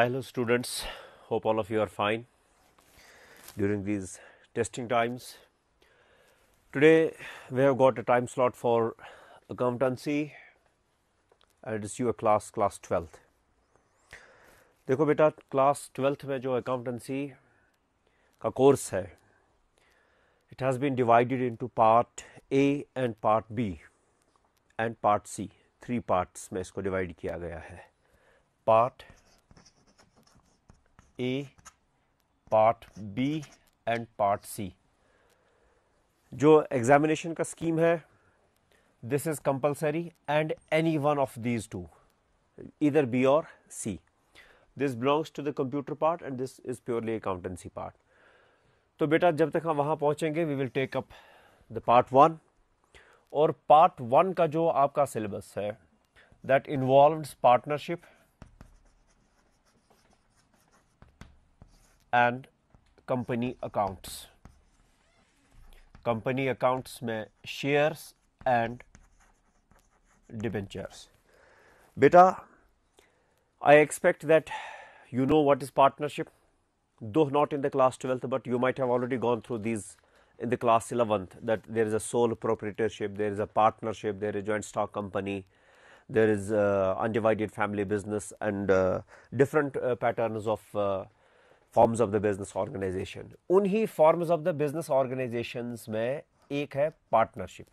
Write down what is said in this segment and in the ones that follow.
hello students. Hope all of you are fine during these testing times. Today we have got a time slot for accountancy and it is your class class 12th. देखो बेटा class twelfth में जो accountancy का course है it has been divided into part A and part B and part C three parts में इसको divide किया गया है part A part B and part C जो एग्जामिनेशन का स्कीम है this is compulsory and any one of these two इधर B और C this belongs to the computer part and this is purely accountancy part तो बेटा जब तक हम वहां पहुंचेंगे we will take up the part one और पार्ट वन का जो आपका सिलेबस है that involve partnership and company accounts. Company accounts में shares and debentures. Beta, I expect that you know what is partnership, though not in the class 12th, but you might have already gone through these in the class 11th that there is a sole proprietorship, there is a partnership, there is a joint stock company, there is uh, undivided family business and uh, different uh, patterns of forms of the business organisation उन्हीं forms of the business organisation में एक है partnership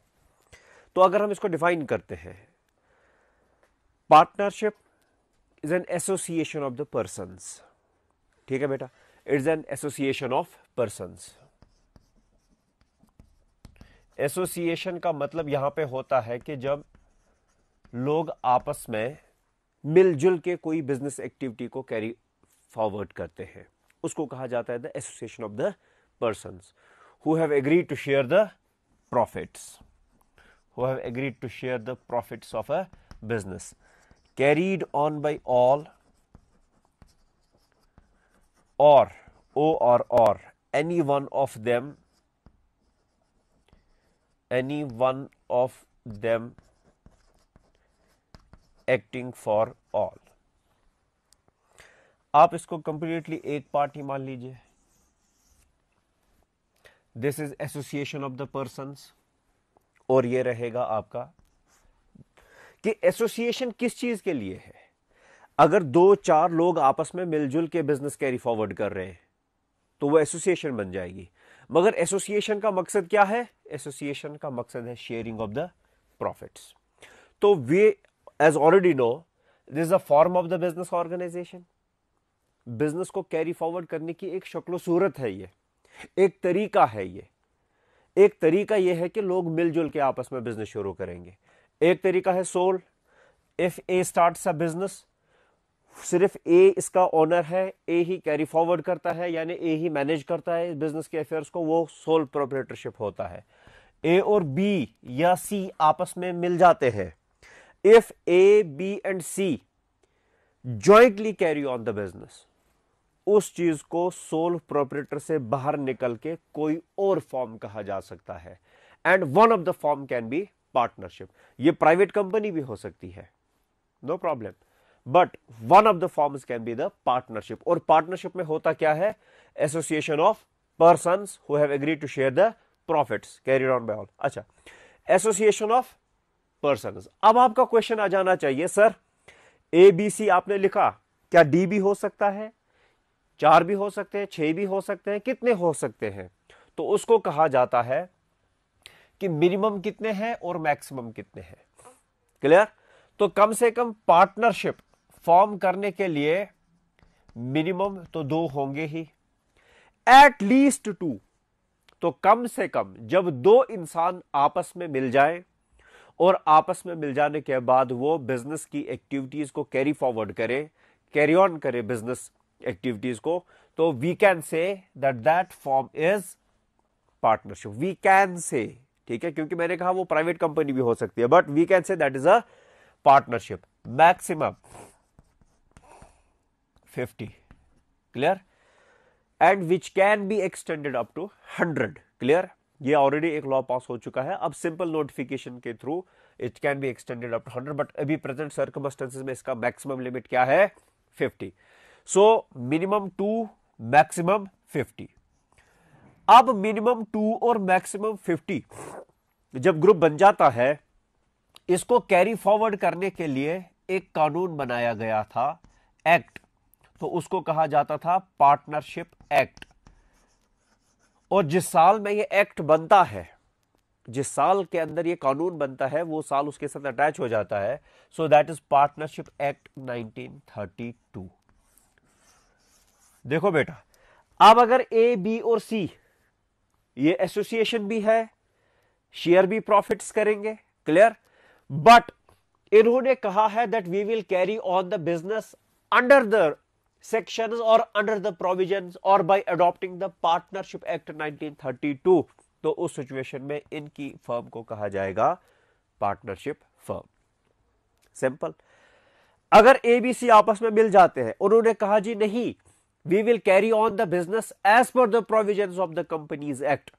तो अगर हम इसको define करते हैं partnership is an association of the person ठीक है बेटा it's an association of person association का मतलब यहां पे होता है कि जब लोग आपस में मिलजुल के कोई बिजनेस एक्टिविटी को कैरी फॉरवर्ड करते हैं उसको कहा जाता है the association of the person who have agreed to share the profits who have agreed to share the profits of a business carried on by all or o or or any one of them any one of them acting for all आप इसको completely एक part ही मान लीजिए this is association of the person और ये रहेगा आपका कि एसोसिएशन किस चीज के लिए है अगर दो चार लोग आपस में मिलजुल के बिजनेस कैरी फॉरवर्ड कर रहे हैं तो वो एसोसिएशन बन जाएगी मगर एसोसिएशन का मकसद क्या है एसोसिएशन का मकसद है शेयरिंग ऑफ द प्रॉफिट्स तो we as already know this a form of the business organisation business को कैरी फॉरवर्ड करने की एक शक्ल सूरत है ये एक तरीका है ये एक तरीका ये है कि लोग मिलजुल के आपस में बिजनेस शुरू करेंगे एक तरीका है sole if A start a business सिर्फ ए इसका ओनर है ए ही कैरी फॉरवर्ड करता है यानी ए ही मैनेज करता है बिजनेस के अफेयर्स को वो सोल प्रोपरेटरशिप होता है ए और बी या सी आपस में मिल जाते हैं if A B and C jointly carry on the business उस चीज को सोल प्रोपरेटर से बाहर निकल के कोई और फॉर्म कहा जा सकता है and one of the form can be partnership ये प्राइवेट कंपनी भी हो सकती है no problem but one of the forms can be the partnership और पार्टनरशिप में होता क्या है association of person who have agree to share the profits carried on by all अच्छा एसोसिएशन ऑफ पर्सन अब आपका क्वेश्चन आ जाना चाहिए सर ए बी सी आपने लिखा क्या डी भी हो सकता है चार भी हो सकते हैं छह भी हो सकते हैं कितने हो सकते हैं तो उसको कहा जाता है कि मिनिमम कितने हैं और मैक्सिमम कितने हैं क्लियर तो कम से कम पार्टनरशिप फॉर्म करने के लिए मिनिमम तो दो होंगे ही एट लीस्ट टू तो कम से कम जब दो इंसान आपस में मिल जाए और आपस में मिल जाने के बाद वो बिजनेस की एक्टिविटीज को कैरी फॉरवर्ड करें कैरी ऑन करें बिजनेस एक्टिविटीज को तो we can say that that form is partnership we can say ठीक है क्योंकि मैंने कहा वो प्राइवेट कंपनी भी हो सकती है but we can say that is a partnership maximum 50 clear and which can be extended up to 100 clear ये ऑलरेडी एक लॉ पास हो चुका है अब सिंपल नोटिफिकेशन के through it can be extended up to hundred but अभी present circumstances में इसका मैक्सिमम लिमिट क्या है fifty so minimum two maximum fifty अब मिनिमम टू और मैक्सिमम फिफ्टी जब ग्रुप बन जाता है इसको कैरी फॉरवर्ड करने के लिए एक कानून बनाया गया था एक्ट तो उसको कहा जाता था पार्टनरशिप एक्ट और जिस साल में ये एक्ट बनता है जिस साल के अंदर ये कानून बनता है वो साल उसके साथ अटैच हो जाता है so that is partnership act 1932 देखो बेटा अब अगर ए बी और सी ये एसोसिएशन भी है शेयर भी प्रॉफिट्स करेंगे क्लियर बट इन्होंने कहा है that we will carry on the business under the section और अंडर द प्रोविजन और by adopting the partnership act 1932 तो उस सिचुएशन में इनकी फर्म को कहा जाएगा पार्टनरशिप फर्म सिंपल अगर एबीसी आपस में मिल जाते हैं उन्होंने कहा जी नहीं we will carry on the business as per the provisions of the companies act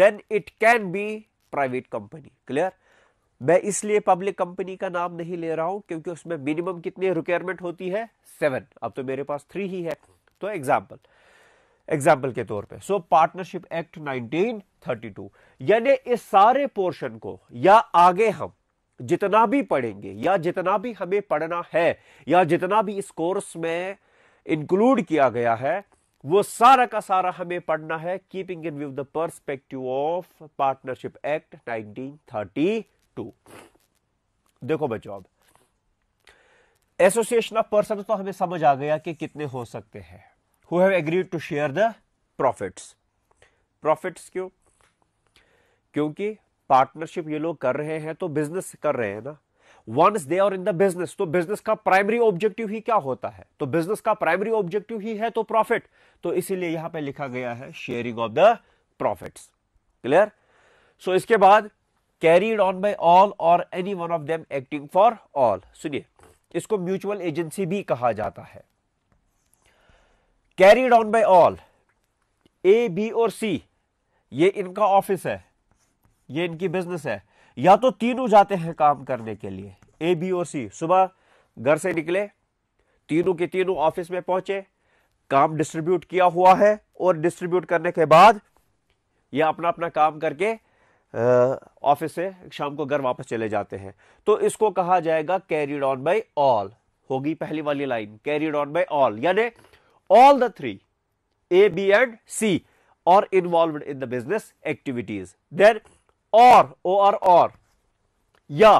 then it can be private company clear मैं इसलिए पब्लिक कंपनी का नाम नहीं ले रहा हूं क्योंकि उसमें मिनिमम कितनी रिक्वायरमेंट होती है सेवन अब तो मेरे पास थ्री ही है तो एग्जाम्पल एग्जाम्पल के तौर पे सो पार्टनरशिप एक्ट 1932 यानी इस सारे पोर्शन को या आगे हम जितना भी पढ़ेंगे या जितना भी हमें पढ़ना है या जितना भी इस कोर्स में इंक्लूड किया गया है वो सारा का सारा हमें पढ़ना है keeping in view the perspective of partnership act 1932 देखो बच्चों अब एसोसिएशन ऑफ पर्सन तो हमें समझ आ गया कि कितने हो सकते हैं who have agreed to share the profits profits क्यों क्योंकि पार्टनरशिप ये लोग कर रहे हैं तो बिजनेस कर रहे हैं ना once they are in the business तो बिजनेस का प्राइमरी ऑब्जेक्टिव ही क्या होता है तो बिजनेस का प्राइमरी ऑब्जेक्टिव ही है तो प्रॉफिट तो इसीलिए यहां पे लिखा गया है sharing of the profits clear so इसके बाद कैरीड ऑन बाय ऑल और any one of them acting for all सुनिए इसको म्यूचुअल एजेंसी भी कहा जाता है carried on by all A B और सी ये इनका ऑफिस है ये इनकी बिजनेस है या तो तीनों जाते हैं काम करने के लिए ए बी और सी सुबह घर से निकले तीनों के तीनों ऑफिस में पहुंचे काम डिस्ट्रीब्यूट किया हुआ है और डिस्ट्रीब्यूट करने के बाद ये अपना अपना काम करके ऑफिस से शाम को घर वापस चले जाते हैं तो इसको कहा जाएगा कैरीड ऑन बाय ऑल होगी पहली वाली line carried on by all यानी all the three A B and C और involve in the business activities then और ओ आर और या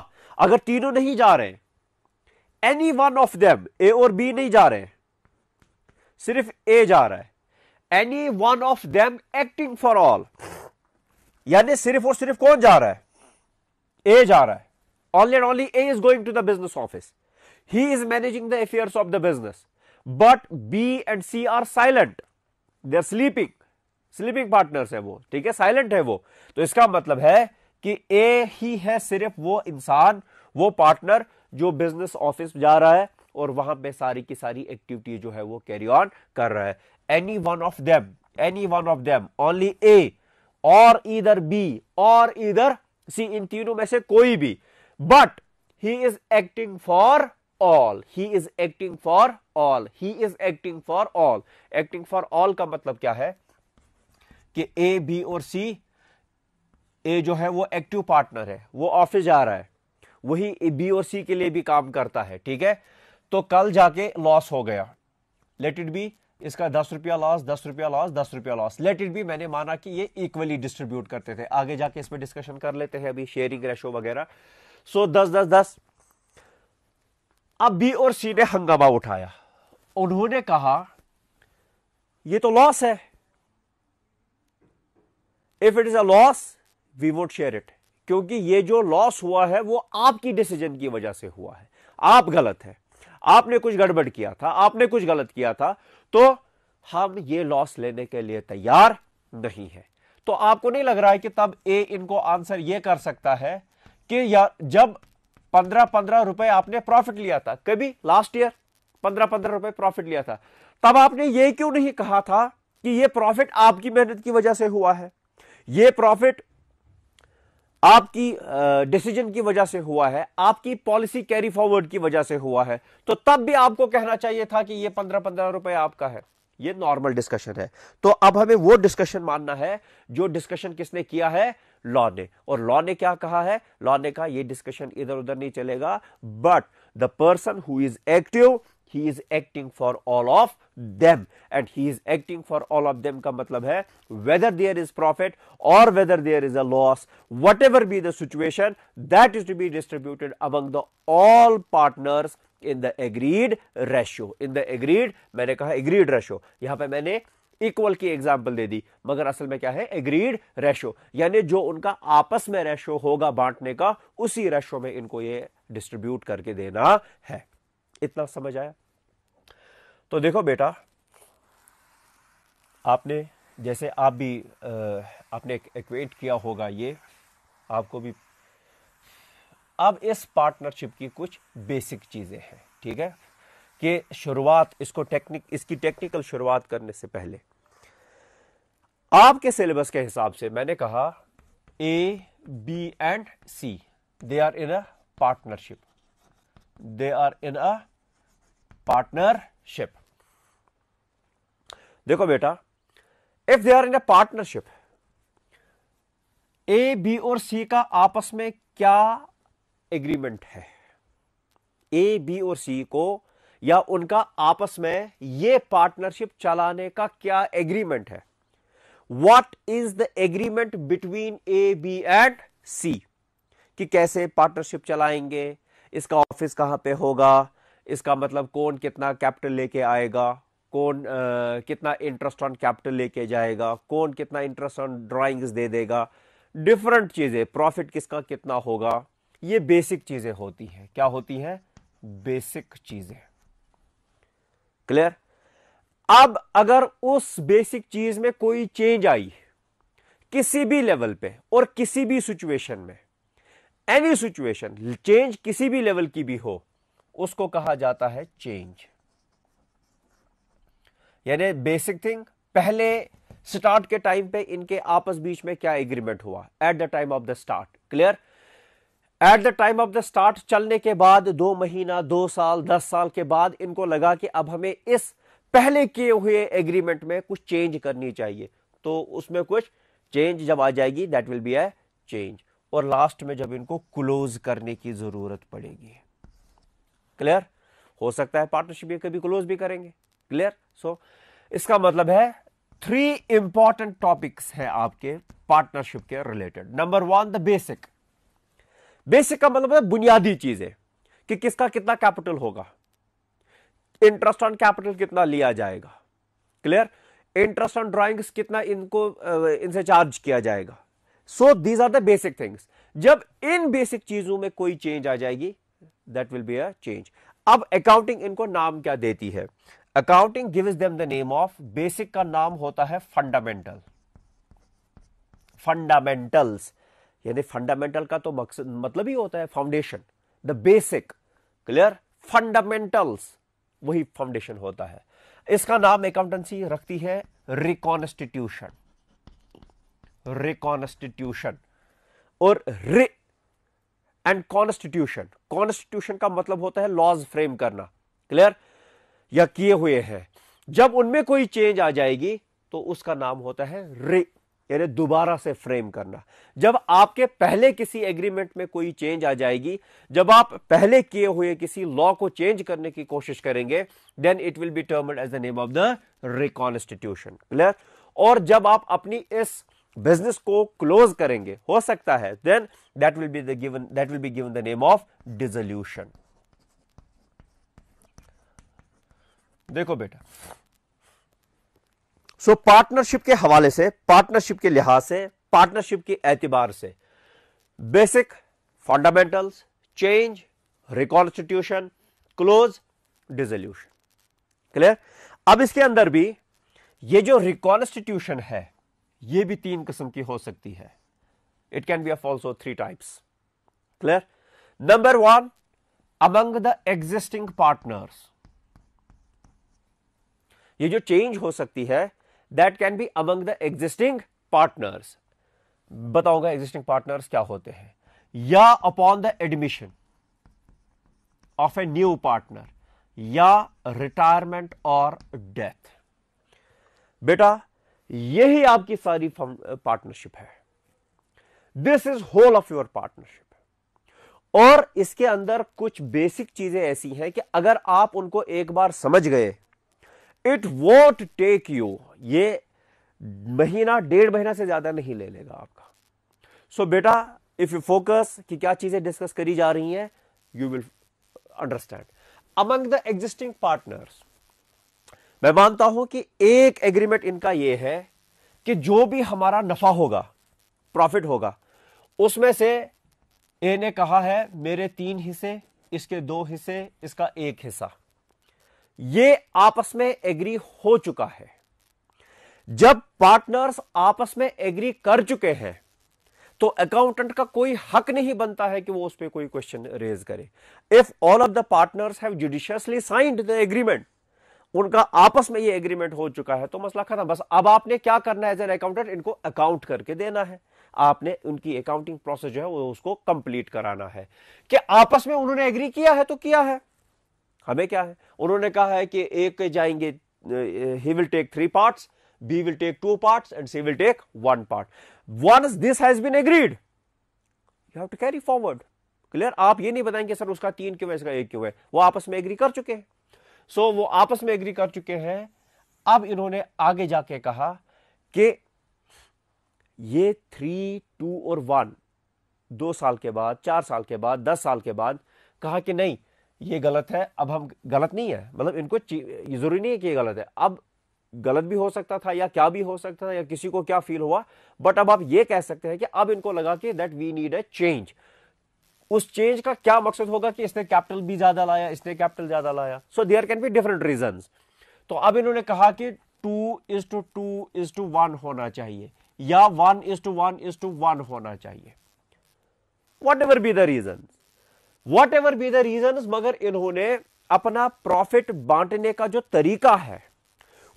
अगर तीनों नहीं जा रहे any one of them A और बी नहीं जा रहे सिर्फ ए जा रहा है any one of them acting for all यानी सिर्फ और सिर्फ कौन जा रहा है ए जा रहा है only and only A is going to the business office he is managing the affairs of the business but B and C are silent they are sleeping sleeping partners है वो ठीक है साइलेंट है वो तो इसका मतलब है कि ए ही है सिर्फ वो इंसान वो पार्टनर जो बिजनेस ऑफिस जा रहा है और वहां पे सारी की सारी एक्टिविटी जो है वो कैरी ऑन कर रहा है any one of them any one of them only A और इधर बी और इधर सी इन तीनों में से कोई भी but he is acting for all he is acting for all he is acting for all acting for all का मतलब क्या है कि ए बी और सी ए जो है वो एक्टिव पार्टनर है वो ऑफिस जा रहा है वही बी और सी के लिए भी काम करता है ठीक है तो कल जाके लॉस हो गया लेट इट बी इसका दस रुपया लॉस दस रुपया लॉस दस रुपया लॉस लेट इट बी मैंने माना कि ये इक्वली डिस्ट्रीब्यूट करते थे आगे जाके इसमें डिस्कशन कर लेते हैं अभी शेयरिंग रेशो वगैरह सो दस दस दस अब बी और सी ने हंगामा उठाया उन्होंने कहा ये तो लॉस है if it is a loss we vote share it क्योंकि ये जो लॉस हुआ है वो आपकी डिसीजन की वजह से हुआ है आप गलत है आपने कुछ गड़बड़ किया था आपने कुछ गलत किया था तो हम ये लॉस लेने के लिए तैयार नहीं है तो आपको नहीं लग रहा है कि तब ए इनको आंसर ये कर सकता है कि या जब पंद्रह पंद्रह रुपए आपने प्रॉफिट लिया था कभी लास्ट ईयर पंद्रह पंद्रह रुपए प्रॉफिट लिया था तब आपने ये क्यों नहीं कहा था कि ये प्रॉफिट आपकी मेहनत की वजह से हुआ है ये प्रॉफिट आपकी डिसीजन की वजह से हुआ है आपकी पॉलिसी कैरी फॉरवर्ड की वजह से हुआ है तो तब भी आपको कहना चाहिए था कि ये पंद्रह पंद्रह रुपए आपका है ये नॉर्मल डिस्कशन है तो अब हमें वो डिस्कशन मानना है जो डिस्कशन किसने किया है लॉ ने और लॉ ने क्या कहा है लॉ ने कहा यह डिस्कशन इधर उधर नहीं चलेगा but the person who is active he is acting for all of them and he is acting for all of them का मतलब hai whether there is profit और whether there is a loss whatever be the situation that that is to be distributed the all partners in in agreed ratio in the agreed maine मैंने कहा agreed yahan यहां maine मैंने equal की example दे दी मगर असल में क्या है एग्रीड रेशो यानी जो उनका आपस में रेशो होगा बांटने का उसी रेशो में इनको ये डिस्ट्रीब्यूट करके देना है इतना समझ आया तो देखो बेटा आपने जैसे आप भी आपने एक्वेट किया होगा ये आपको भी अब इस पार्टनरशिप की कुछ बेसिक चीज़ें हैं ठीक है कि शुरुआत इसको टेक्निक इसकी टेक्निकल शुरुआत करने से पहले आपके सिलेबस के हिसाब से मैंने कहा A B and C they are in a partnership they are in a partnership देखो बेटा if they are in a partnership A B और सी का आपस में क्या एग्रीमेंट है ए बी और सी को या उनका आपस में ये पार्टनरशिप चलाने का क्या एग्रीमेंट है what is the agreement between A B and C कि कैसे पार्टनरशिप चलाएंगे इसका ऑफिस कहां पे होगा इसका मतलब कौन कितना कैपिटल लेके आएगा कौन आ, कितना इंटरेस्ट ऑन कैपिटल लेके जाएगा कौन कितना इंटरेस्ट ऑन ड्राइंग्स दे देगा डिफरेंट चीज़ें प्रॉफिट किसका कितना होगा ये बेसिक चीज़ें होती हैं क्या होती हैं बेसिक चीज़ें क्लियर अब अगर उस बेसिक चीज़ में कोई चेंज आई किसी भी लेवल पे और किसी भी सिचुएशन में एनी सिचुएशन चेंज किसी भी लेवल की भी हो उसको कहा जाता है चेंज यानी बेसिक थिंग पहले स्टार्ट के टाइम पे इनके आपस बीच में क्या एग्रीमेंट हुआ at the time of the start clear at the time of the start चलने के बाद दो महीना दो साल दस साल के बाद इनको लगा कि अब हमें इस पहले किए हुए एग्रीमेंट में कुछ चेंज करनी चाहिए तो उसमें कुछ चेंज जब आ जाएगी that will be a change और लास्ट में जब इनको क्लोज करने की जरूरत पड़ेगी क्लियर हो सकता है पार्टनरशिप ये कभी क्लोज भी करेंगे क्लियर सो इसका मतलब है थ्री इंपॉर्टेंट टॉपिक्स है आपके पार्टनरशिप के related number one the basic basic का मतलब है बुनियादी चीजें कि किसका कितना कैपिटल होगा इंटरेस्ट ऑन कैपिटल कितना लिया जाएगा क्लियर इंटरेस्ट ऑन ड्राइंग्स कितना इनको इनसे चार्ज किया जाएगा so these are the basic things जब इन बेसिक चीजों में कोई चेंज आ जाएगी that will be a change अब अकाउंटिंग इनको नाम क्या देती है accounting gives them the name of basic का नाम होता है फंडामेंटल फंडामेंटल्स यानी फंडामेंटल का तो मकसद मतलब ही होता है foundation the basic clear fundamentals वही फाउंडेशन होता है इसका नाम अकाउंटेंसी रखती है रिकॉन्स्टिट्यूशन रिकॉन्स्टिट्यूशन और रि एंड कॉन्स्टिट्यूशन कॉन्स्टिट्यूशन का मतलब होता है लॉज फ्रेम करना क्लियर या किए हुए हैं जब उनमें कोई चेंज आ जाएगी तो उसका नाम होता है रे यानी दोबारा से फ्रेम करना जब आपके पहले किसी एग्रीमेंट में कोई चेंज आ जाएगी जब आप पहले किए हुए किसी लॉ को चेंज करने की कोशिश करेंगे then it will be termed as the name of the reconstitution clear और जब आप अपनी इस बिजनेस को क्लोज करेंगे हो सकता है then that will be the given that will be given the name of dissolution देखो बेटा सो so, पार्टनरशिप के हवाले से पार्टनरशिप के लिहाज से पार्टनरशिप के एतबार से basic fundamentals change reconstitution close dissolution clear अब इसके अंदर भी ये जो रिकॉन्स्टिट्यूशन है ये भी तीन किस्म की हो सकती है it can be of also three types clear number one among the existing partners ये जो चेंज हो सकती है that can be among the existing partners बताऊंगा एग्जिस्टिंग पार्टनर्स क्या होते हैं या upon the admission of a new partner या रिटायरमेंट और डेथ बेटा यही आपकी सारी पार्टनरशिप है this is whole of your partnership और इसके अंदर कुछ बेसिक चीजें ऐसी हैं कि अगर आप उनको एक बार समझ गए इट वॉट टेक यू ये महीना डेढ़ महीना से ज्यादा नहीं ले लेगा आपका सो so, बेटा इफ यू फोकस कि क्या चीजें डिस्कस करी जा रही हैं you will understand among the existing partners मैं मानता हूं कि एक एग्रीमेंट इनका यह है कि जो भी हमारा नफा होगा प्रॉफिट होगा उसमें से ए ने कहा है मेरे तीन हिस्से इसके दो हिस्से इसका एक हिस्सा ये आपस में एग्री हो चुका है जब पार्टनर्स आपस में एग्री कर चुके हैं तो अकाउंटेंट का कोई हक नहीं बनता है कि वो उस पर कोई क्वेश्चन रेज करे if all of the partners have judiciously signed the agreement उनका आपस में ये एग्रीमेंट हो चुका है तो मसला खत्म बस अब आपने क्या करना है एज एन अकाउंटेंट इनको अकाउंट करके देना है आपने उनकी अकाउंटिंग प्रोसेस जो है वो उसको कंप्लीट कराना है कि आपस में उन्होंने एग्री किया है तो किया है हमें क्या है उन्होंने कहा है कि ए के जाएंगे he will take three parts B will take two parts and C will take one part one this has been agreed you have to carry forward clear आप ये नहीं बताएंगे सर उसका तीन क्यों है इसका एक क्यों है वो आपस में एग्री कर चुके हैं सो so, वो आपस में एग्री कर चुके हैं अब इन्होंने आगे जाके कहा कि ये थ्री टू और वन दो साल के बाद चार साल के बाद दस साल के बाद कहा कि नहीं ये गलत है अब हम गलत नहीं है मतलब इनको जरूरी नहीं है कि ये गलत है अब गलत भी हो सकता था या क्या भी हो सकता था या किसी को क्या फील हुआ बट अब आप ये कह सकते हैं कि अब इनको लगा कि that we need a change उस चेंज का क्या मकसद होगा कि इसने कैपिटल भी ज्यादा लाया इसने कैपिटल ज्यादा लाया so there can be different reason तो अब इन्होंने कहा कि two is to two is to one होना चाहिए या one is to one is to one होना चाहिए whatever be the reason whatever be the reason मगर इन्होंने अपना प्रॉफिट बांटने का जो तरीका है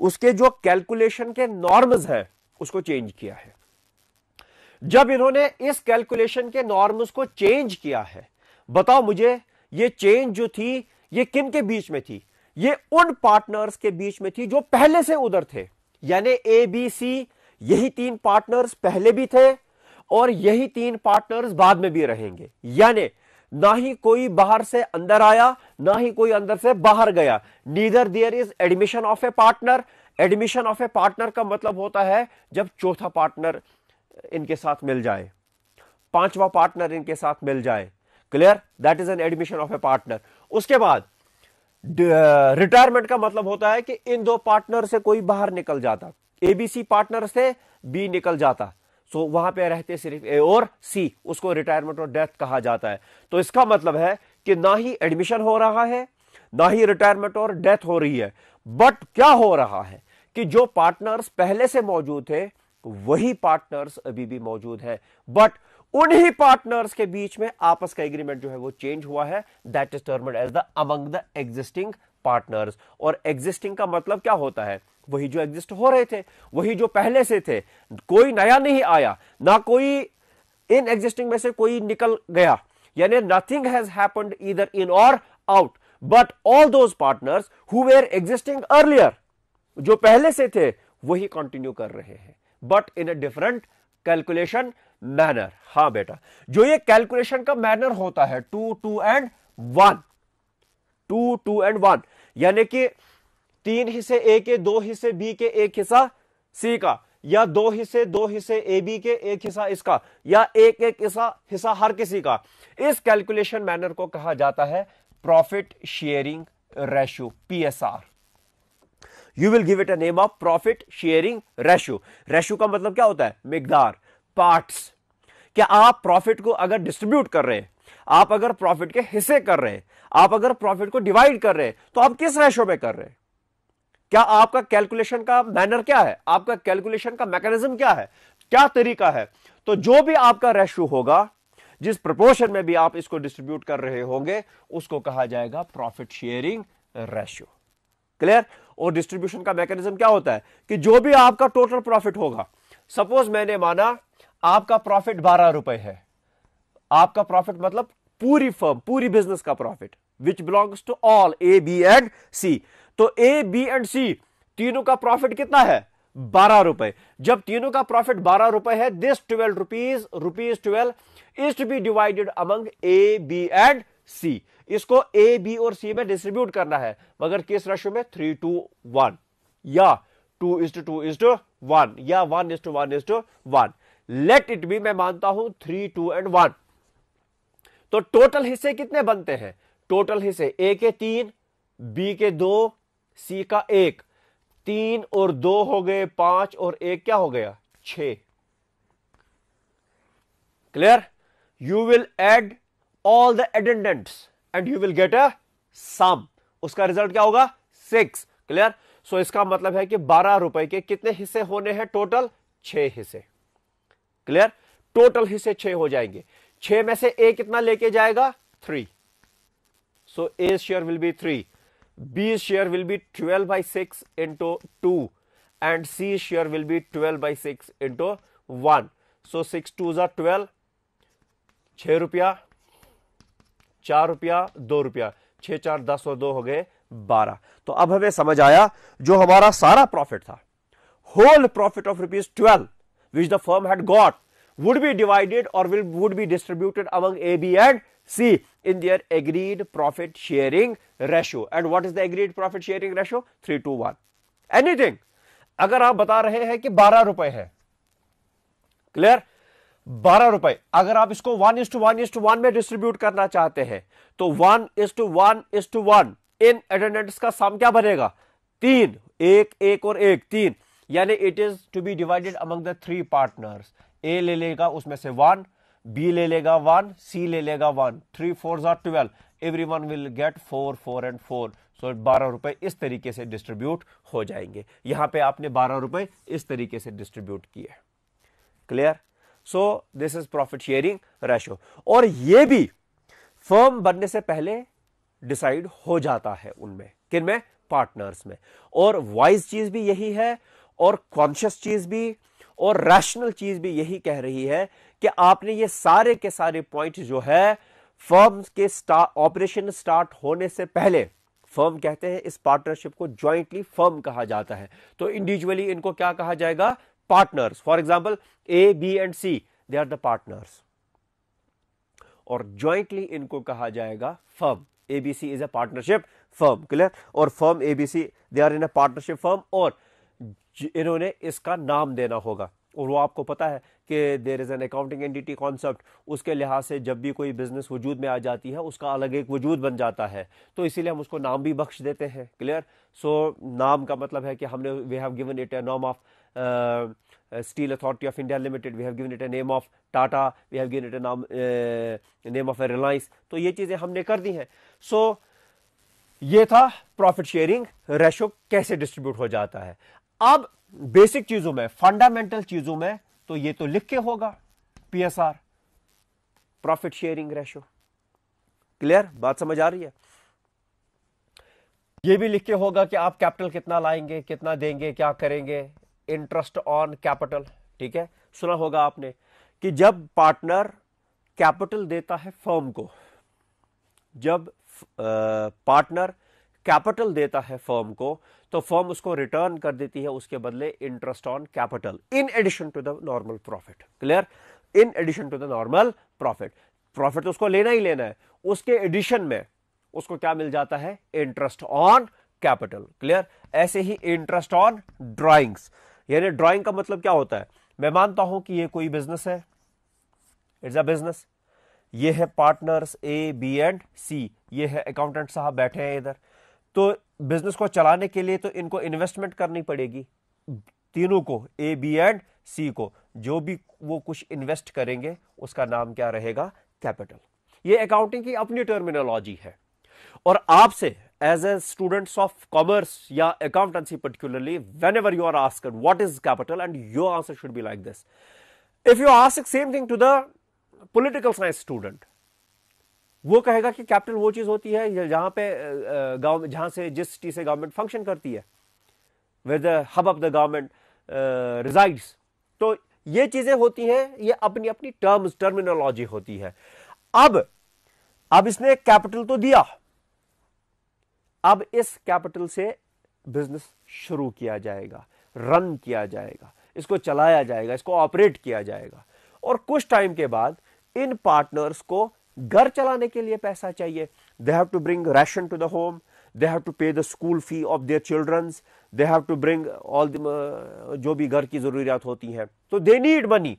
उसके जो कैलकुलेशन के नॉर्म्स हैं उसको चेंज किया है जब इन्होंने इस कैलकुलेशन के नॉर्म्स को चेंज किया है बताओ मुझे ये चेंज जो थी ये किन के बीच में थी ये उन पार्टनर्स के बीच में थी जो पहले से उधर थे यानी ए बी सी यही तीन पार्टनर्स पहले भी थे और यही तीन पार्टनर्स बाद में भी रहेंगे यानी ना ही कोई बाहर से अंदर आया ना ही कोई अंदर से बाहर गया neither there is admission of a partner admission of a partner का मतलब होता है जब चौथा पार्टनर इनके साथ मिल जाए पांचवा पार्टनर इनके साथ मिल जाए clear that is an admission of a partner उसके बाद रिटायरमेंट का मतलब होता है कि इन दो पार्टनर से कोई बाहर निकल जाता एबीसी पार्टनर से बी निकल जाता सो so, वहां पे रहते सिर्फ ए और सी उसको रिटायरमेंट और डेथ कहा जाता है तो इसका मतलब है कि ना ही एडमिशन हो रहा है ना ही रिटायरमेंट और डेथ हो रही है बट क्या हो रहा है कि जो पार्टनर्स पहले से मौजूद थे वही पार्टनर्स अभी भी मौजूद है बट उन्हीं पार्टनर्स के बीच में आपस का एग्रीमेंट जो है वो चेंज हुआ है that is termed as the among the existing partners और एग्जिस्टिंग का मतलब क्या होता है वही जो एग्जिस्ट हो रहे थे वही जो पहले से थे कोई नया नहीं आया ना कोई इन एग्जिस्टिंग में से कोई निकल गया यानी नथिंग हैज हैपन इधर इन और out but all those partners who were existing earlier जो पहले से थे वही कंटिन्यू कर रहे हैं but in a different calculation manner हाँ बेटा जो ये कैलकुलेशन का मैनर होता है two two and one two two and one यानी कि तीन हिस्से ए के दो हिस्से बी के एक हिस्सा सी का या दो हिस्से दो हिस्से ए बी के एक हिस्सा इसका या एक एक हिस्सा हिस्सा हर किसी का इस कैलकुलेशन मैनर को कहा जाता है profit sharing ratio PSR you will give it a name of profit sharing ratio ratio का मतलब क्या होता है मिकदार पार्ट्स क्या आप प्रॉफिट को अगर डिस्ट्रीब्यूट कर रहे हैं आप अगर प्रॉफिट के हिस्से कर रहे हैं आप अगर प्रॉफिट को डिवाइड कर रहे हैं तो आप किस रेशो में कर रहे हैं क्या आपका कैलकुलेशन का मैनर क्या है आपका कैलकुलेशन का मैकेनिज्म क्या है क्या तरीका है तो जो भी आपका रेशो होगा जिस प्रपोर्शन में भी आप इसको डिस्ट्रीब्यूट कर रहे होंगे उसको कहा जाएगा प्रॉफिट शेयरिंग रेशियो क्लियर और डिस्ट्रीब्यूशन का मैकेनिज्म क्या होता है कि जो भी आपका टोटल प्रॉफिट होगा सपोज मैंने माना आपका प्रॉफिट बारह रुपए है आपका प्रॉफिट मतलब पूरी फर्म पूरी बिजनेस का profit which belongs to all A B and C तो ए बी एंड सी तीनों का प्रॉफिट कितना है बारह रुपए जब तीनों का प्रॉफिट बारह रुपए है this twelve rupees rupees twelve is to be divided among A B and C इसको ए बी और सी में डिस्ट्रीब्यूट करना है मगर किस रेशो में थ्री टू वन या two is to two is to one या one is to one is to one let it be मैं मानता हूं थ्री टू एंड वन तो टोटल हिस्से कितने बनते हैं टोटल हिस्से ए के तीन बी के दो सी का एक तीन और दो हो गए पांच और एक क्या हो गया छ clear you will add all the attendants and you will get a sum उसका रिजल्ट क्या होगा सिक्स क्लियर सो इसका मतलब है कि बारह रुपए के कितने हिस्से होने हैं टोटल छ हिस्से क्लियर टोटल हिस्से छह हो जाएंगे छह में से ए कितना लेके जाएगा three so A share will be three B share will be 12 by 6 into 2 and C share will be 12 by 6 into 1. So 6 twos are 12, 6 रुपया चार रुपया दो रुपया छः चार दस और दो हो गए बारह तो अब हमें समझ आया जो हमारा सारा प्रॉफिट था whole profit of rupees twelve which the firm had got would be divided or will would be distributed among A, B and C in their agreed profit sharing ratio. And what is the agreed profit sharing ratio? Three to one. Anything. अगर आप बता रहे हैं कि बारह रुपए है clear बारह रुपए अगर आप इसको one is to one is to one में डिस्ट्रीब्यूट करना चाहते हैं तो one is to one is to one इन अटेंडेंट्स का सम क्या बनेगा तीन एक एक और एक तीन यानी it is to be divided among the three partners A ले लेगा उसमें से वन बी ले लेगा वन सी ले लेगा वन थ्री फोर जार twelve every one will get four four and four so बारह रुपए इस तरीके से डिस्ट्रीब्यूट हो जाएंगे यहां पे आपने बारह रुपए इस तरीके से डिस्ट्रीब्यूट किए clear so this is profit sharing ratio और ये भी फर्म बनने से पहले डिसाइड हो जाता है उनमें किन में पार्टनर्स में और वाइज चीज भी यही है और कॉन्शियस चीज भी और रैशनल चीज भी यही कह रही है कि आपने ये सारे के सारे पॉइंट जो है फर्म के ऑपरेशन स्टार्ट होने से पहले फर्म कहते हैं इस पार्टनरशिप को ज्वाइंटली फर्म कहा जाता है तो इंडिविजुअली इनको क्या कहा जाएगा partners for example A B and C they are the partners और ज्वाइंटली इनको कहा जाएगा firm ABC is a partnership firm clear और firm ABC they are in a partnership firm और इन्होंने इसका नाम देना होगा और वो आपको पता है कि there is an accounting entity concept उसके लिहाज से जब भी कोई बिज़नेस वजूद में आ जाती है उसका अलग एक वजूद बन जाता है तो इसीलिए हम उसको नाम भी बख्श देते हैं क्लियर सो so, नाम का मतलब है कि हमने we have given it a name of Steel Authority of India Limited we have given it a name of Tata we have given it a नाम नेम ऑफ ए रिलायंस तो ये चीज़ें हमने कर दी हैं सो so, ये था प्रॉफिट शेयरिंग रेशो कैसे डिस्ट्रीब्यूट हो जाता है अब बेसिक चीजों में फंडामेंटल चीजों में तो ये तो लिख के होगा PSR profit sharing ratio clear बात समझ आ रही है ये भी लिख के होगा कि आप कैपिटल कितना लाएंगे कितना देंगे क्या करेंगे इंटरेस्ट ऑन कैपिटल ठीक है सुना होगा आपने कि जब पार्टनर कैपिटल देता है फर्म को जब पार्टनर कैपिटल देता है फर्म को तो फर्म उसको रिटर्न कर देती है उसके बदले interest on capital in addition to the normal profit clear in addition to the normal profit profit तो उसको लेना ही लेना है उसके एडिशन में उसको क्या मिल जाता है इंटरेस्ट ऑन कैपिटल क्लियर ऐसे ही इंटरेस्ट ऑन ड्राइंग्स यानी ड्रॉइंग का मतलब क्या होता है मैं मानता हूं कि ये कोई बिजनेस है इट्स अ बिजनेस ये है partners A B and C ये है अकाउंटेंट साहब बैठे हैं इधर तो बिजनेस को चलाने के लिए तो इनको इन्वेस्टमेंट करनी पड़ेगी तीनों को ए बी एंड सी को जो भी वो कुछ इन्वेस्ट करेंगे उसका नाम क्या रहेगा कैपिटल ये अकाउंटिंग की अपनी टर्मिनोलॉजी है और आपसे as a student of commerce या accountancy particularly whenever you are ask what is capital and your answer should be like this if you ask same thing to the political science student वो कहेगा कि capital वो चीज़ होती है जहां पे गांव जहां से जिस सिटी से गवर्नमेंट फंक्शन करती है where the hub of the government resides तो ये चीज़ें होती हैं ये अपनी अपनी टर्म्स टर्मिनोलॉजी होती है अब अब इसने कैपिटल तो दिया अब इस कैपिटल से बिजनेस शुरू किया जाएगा रन किया जाएगा इसको चलाया जाएगा इसको ऑपरेट किया जाएगा और कुछ टाइम के बाद इन पार्टनर्स को घर चलाने के लिए पैसा चाहिए they have to bring ration to the home they have to pay the school fee of their childrens they have to bring all जो भी घर की ज़रूरियात होती हैं तो दे नीड मनी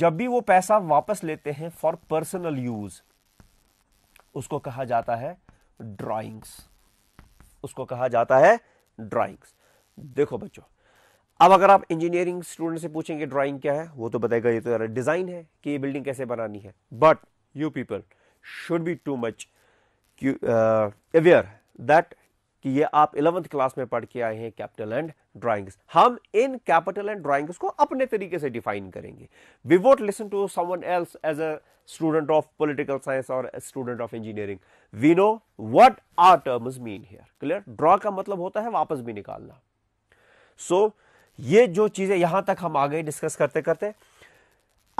जब भी वो पैसा वापस लेते हैं फॉर पर्सनल यूज उसको कहा जाता है ड्राइंग्स उसको कहा जाता है ड्राइंग्स देखो बच्चों अब अगर आप इंजीनियरिंग स्टूडेंट से पूछेंगे ड्राइंग क्या है वो तो बताएगा ये तो डिज़ाइन है कि ये बिल्डिंग कैसे बनानी है but you people should be too much uh, aware that कि ये आप इलेवंथ क्लास में पढ़ के आए हैं कैपिटल एंड ड्राइंग्स हम इन कैपिटल एंड ड्राइंग्स को अपने तरीके से डिफाइन करेंगे we won't listen to someone else as a student of political science और student of engineering we know what are terms mean here clear draw का मतलब होता है वापस भी निकालना सो so, ये जो चीजें यहां तक हम आ गए डिस्कस करते करते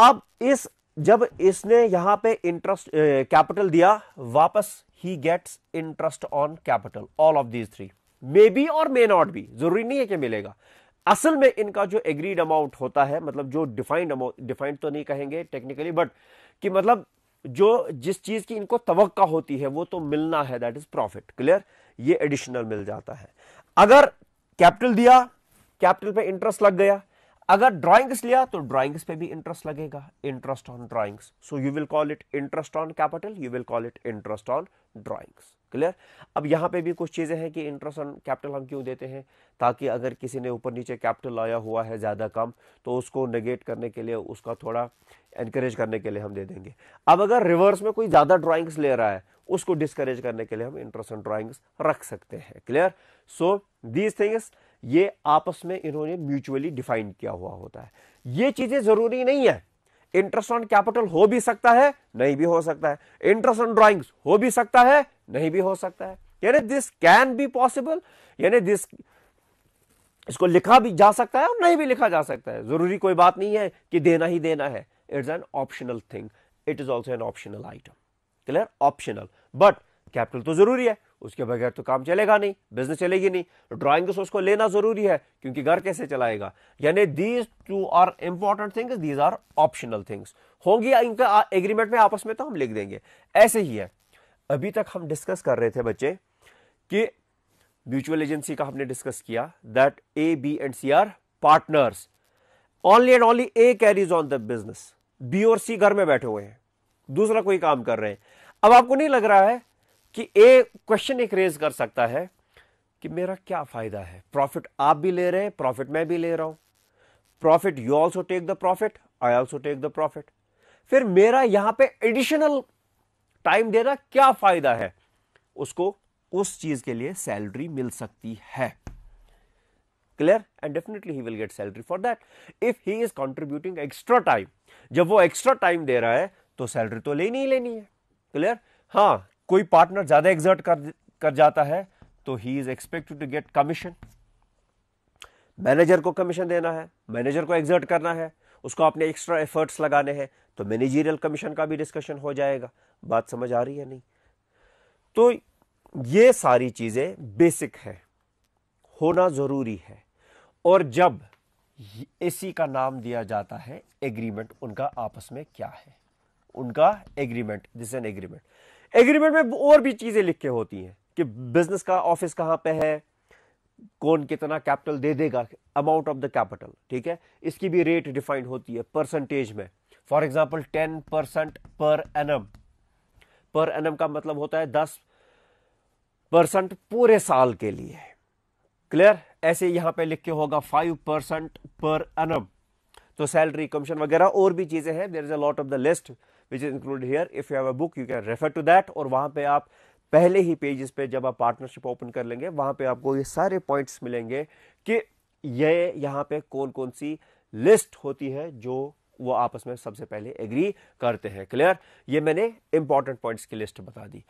अब इस जब इसने यहां पे इंटरेस्ट कैपिटल दिया वापस ही gets interest on capital all of these three may be और मे नॉट बी जरूरी नहीं है कि मिलेगा असल में इनका जो एग्रीड अमाउंट होता है मतलब जो डिफाइंड अमाउंट डिफाइंड तो नहीं कहेंगे टेक्निकली बट कि मतलब जो जिस चीज की इनको तवक्का होती है वो तो मिलना है दैट इज प्रॉफिट क्लियर ये एडिशनल मिल जाता है अगर कैपिटल दिया कैपिटल पे इंटरेस्ट लग गया अगर ड्राइंग्स लिया तो ड्राइंग्स पे भी इंटरेस्ट लगेगा interest on drawings so you will call it interest on capital you will call it interest on drawings clear अब यहां पे भी कुछ चीज़ें हैं कि इंटरेस्ट ऑन कैपिटल हम क्यों देते हैं ताकि अगर किसी ने ऊपर नीचे कैपिटल लाया हुआ है ज़्यादा कम तो उसको नेगेट करने के लिए उसका थोड़ा एनकरेज करने के लिए हम दे देंगे अब अगर रिवर्स में कोई ज़्यादा ड्राइंग्स ले रहा है उसको डिस्करेज करने के लिए हम इंटरेस्ट ऑन ड्राइंग्स रख सकते हैं क्लियर सो दीज थिंग्स ये आपस में इन्होंने म्यूचुअली डिफाइन किया हुआ होता है ये चीजें जरूरी नहीं है इंटरेस्ट ऑन कैपिटल हो भी सकता है नहीं भी हो सकता है इंटरेस्ट ऑन ड्राइंग्स हो भी सकता है नहीं भी हो सकता है यानी दिस कैन बी पॉसिबल यानी दिस इसको लिखा भी जा सकता है और नहीं भी लिखा जा सकता है जरूरी कोई बात नहीं है कि देना ही देना है it's an optional thing it is also an optional item clear optional but capital तो जरूरी है उसके बगैर तो काम चलेगा नहीं बिजनेस चलेगी नहीं ड्राइंग रिसोर्स उसको लेना जरूरी है क्योंकि घर कैसे चलाएगा यानी these two are important things these are optional things होंगी इनका एग्रीमेंट में आपस में तो हम लिख देंगे ऐसे ही है अभी तक हम डिस्कस कर रहे थे बच्चे कि म्यूचुअल एजेंसी का हमने डिस्कस किया that A B and C are partners only and only A carries on the business B और सी घर में बैठे हुए हैं दूसरा कोई काम कर रहे हैं अब आपको नहीं लग रहा है कि ए क्वेश्चन एक रेज कर सकता है कि मेरा क्या फ़ायदा है प्रॉफिट आप भी ले रहे हैं प्रॉफिट मैं भी ले रहा हूं profit you also take the profit I also take the profit फिर मेरा यहां पे एडिशनल टाइम देना क्या फ़ायदा है उसको उस चीज़ के लिए सैलरी मिल सकती है clear and definitely he will get salary for that if he is contributing extra time जब वो एक्स्ट्रा टाइम दे रहा है तो सैलरी तो लेनी ही लेनी है क्लियर हाँ कोई पार्टनर ज़्यादा एग्जर्ट कर कर जाता है तो he is expected to get commission manager को कमीशन देना है मैनेजर को एग्जर्ट करना है उसको अपने एक्स्ट्रा एफर्ट्स लगाने हैं तो मैनेजरियल कमीशन का भी डिस्कशन हो जाएगा बात समझ आ रही है नहीं तो ये सारी चीज़ें बेसिक है होना ज़रूरी है और जब इसी का नाम दिया जाता है एग्रीमेंट उनका आपस में क्या है उनका agreement this an agreement agreement में और भी चीजें लिख के होती हैं कि बिजनेस का ऑफिस कहां पे है कौन कितना कैपिटल दे देगा अमाउंट ऑफ द कैपिटल ठीक है इसकी भी रेट डिफाइंड होती है परसेंटेज में फॉर एग्जाम्पल टेन परसेंट पर एम पर एम का मतलब होता है दस परसेंट पूरे साल के लिए क्लियर ऐसे यहां पे लिख के होगा फाइव परसेंट पर एम तो सैलरी कमीशन वगैरह और भी चीजें हैं there is a lot of the list which is include here if you have a book you can refer to that और वहां पे आप पहले ही पेजेस पे जब आप पार्टनरशिप ओपन कर लेंगे वहां पे आपको ये सारे पॉइंट्स मिलेंगे कि ये यहाँ पे कौन कौन सी लिस्ट होती है जो वो आपस में सबसे पहले एग्री करते हैं क्लियर ये मैंने इंपॉर्टेंट पॉइंट्स की लिस्ट बता दी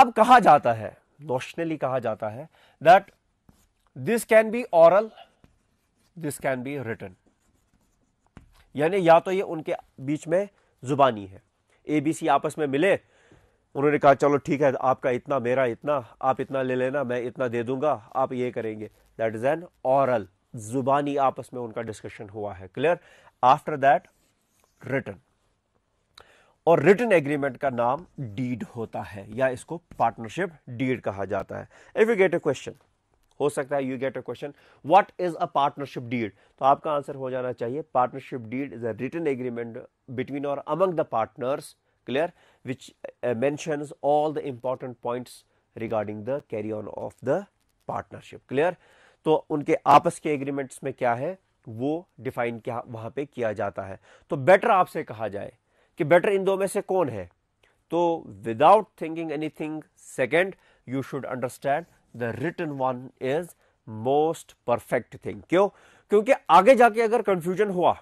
अब कहा जाता है नोशनली कहा जाता है that this can be oral this can be written यानी या तो ये उनके बीच में जुबानी है ए बी सी आपस में मिले उन्होंने कहा चलो ठीक है आपका इतना मेरा इतना आप इतना ले लेना मैं इतना दे दूंगा आप ये करेंगे दैट इज एन ऑरल जुबानी आपस में उनका डिस्कशन हुआ है क्लियर आफ्टर दैट रिटर्न और रिटर्न एग्रीमेंट का नाम डीड होता है या इसको पार्टनरशिप डीड कहा जाता है if you get a question हो सकता है you get a question what is a partnership deed तो आपका आंसर हो जाना चाहिए partnership deed is a written agreement between और among the partners clear which uh, all the important point regarding the carry on of the partnership clear तो उनके आपस के एग्रीमेंट्स में क्या है वो डिफाइन क्या वहां पे किया जाता है तो बेटर आपसे कहा जाए कि बेटर इन दो में से कौन है तो without thinking anything second you should understand the written one is most perfect thing क्यों क्योंकि आगे जाके अगर कंफ्यूजन हुआ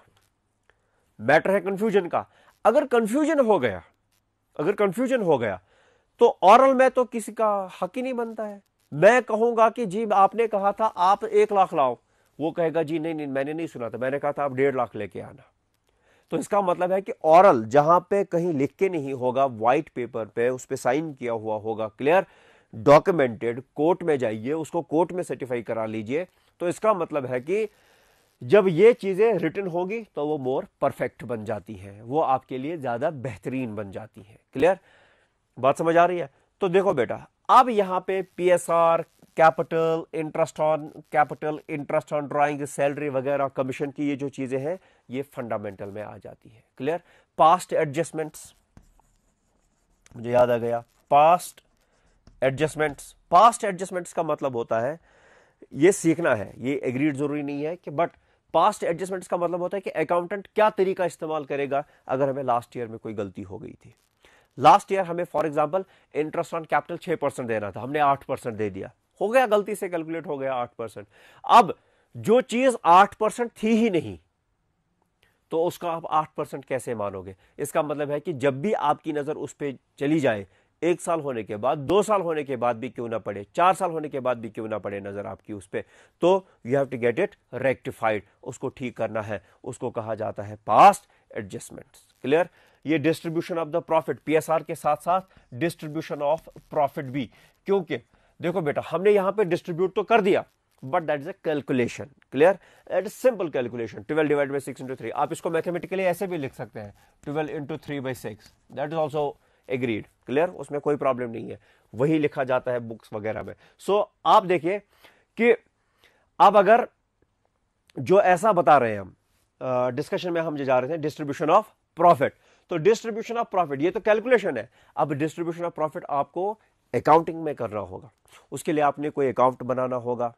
मैटर है कंफ्यूजन का अगर कंफ्यूजन हो गया अगर कंफ्यूजन हो गया तो ऑरल में तो किसी का हक ही नहीं बनता है मैं कहूंगा कि जी आपने कहा था आप एक लाख लाओ वो कहेगा जी नहीं नहीं मैंने नहीं सुना था मैंने कहा था आप डेढ़ लाख लेके आना तो इसका मतलब है कि ऑरल जहां पे कहीं लिख के नहीं होगा व्हाइट पेपर पे उस पर साइन किया हुआ होगा क्लियर डॉक्यूमेंटेड कोर्ट में जाइए उसको कोर्ट में सर्टिफाई करा लीजिए तो इसका मतलब है कि जब ये चीज़ें रिटर्न होगी तो वो मोर परफेक्ट बन जाती हैं वो आपके लिए ज़्यादा बेहतरीन बन जाती हैं क्लियर बात समझ आ रही है तो देखो बेटा अब यहां पे PSR capital interest on capital interest on drawing salary वगैरह कमीशन की ये जो चीज़ें हैं ये फंडामेंटल में आ जाती है क्लियर पास्ट एडजस्टमेंट्स मुझे याद आ गया पास्ट एडजस्टमेंट्स पास्ट एडजस्टमेंट्स का मतलब होता है ये सीखना है ये एग्रीड जरूरी नहीं है कि बट पास्ट एडजस्टमेंट्स का मतलब होता है कि अकाउंटेंट क्या तरीका इस्तेमाल करेगा अगर हमें लास्ट ईयर में कोई गलती हो गई थी लास्ट ईयर हमें for example interest on capital छह परसेंट देना था हमने आठ परसेंट दे दिया हो गया गलती से कैलकुलेट हो गया आठ परसेंट अब जो चीज आठ परसेंट थी ही नहीं तो उसका आप आठ परसेंट कैसे मानोगे इसका मतलब है कि जब भी आपकी नजर उस पर चली जाए एक साल होने के बाद दो साल होने के बाद भी क्यों ना पड़े चार साल होने के बाद भी क्यों ना पड़े नज़र आपकी उस पर तो you have to get it rectified उसको ठीक करना है उसको कहा जाता है पास्ट एडजस्टमेंट क्लियर ये distribution of the profit PSR के साथ साथ डिस्ट्रीब्यूशन ऑफ प्रॉफिट भी क्योंकि देखो बेटा हमने यहां पे डिस्ट्रीब्यूट तो कर दिया but that is a calculation clear it is simple calculation twelve divide by six into three आप इसको मैथमेटिकली ऐसे भी लिख सकते हैं twelve into three by six that is also agreed clear उसमें कोई प्रॉब्लम नहीं है वही लिखा जाता है बुक्स वगैरह में सो so, आप देखिए कि अब अगर जो ऐसा बता रहे हैं हम डिस्कशन में हम जो जा रहे थे डिस्ट्रीब्यूशन ऑफ प्रॉफिट तो डिस्ट्रीब्यूशन ऑफ प्रॉफिट ये तो कैलकुलेशन है अब डिस्ट्रीब्यूशन ऑफ प्रॉफिट आपको अकाउंटिंग में करना होगा उसके लिए आपने कोई अकाउंट बनाना होगा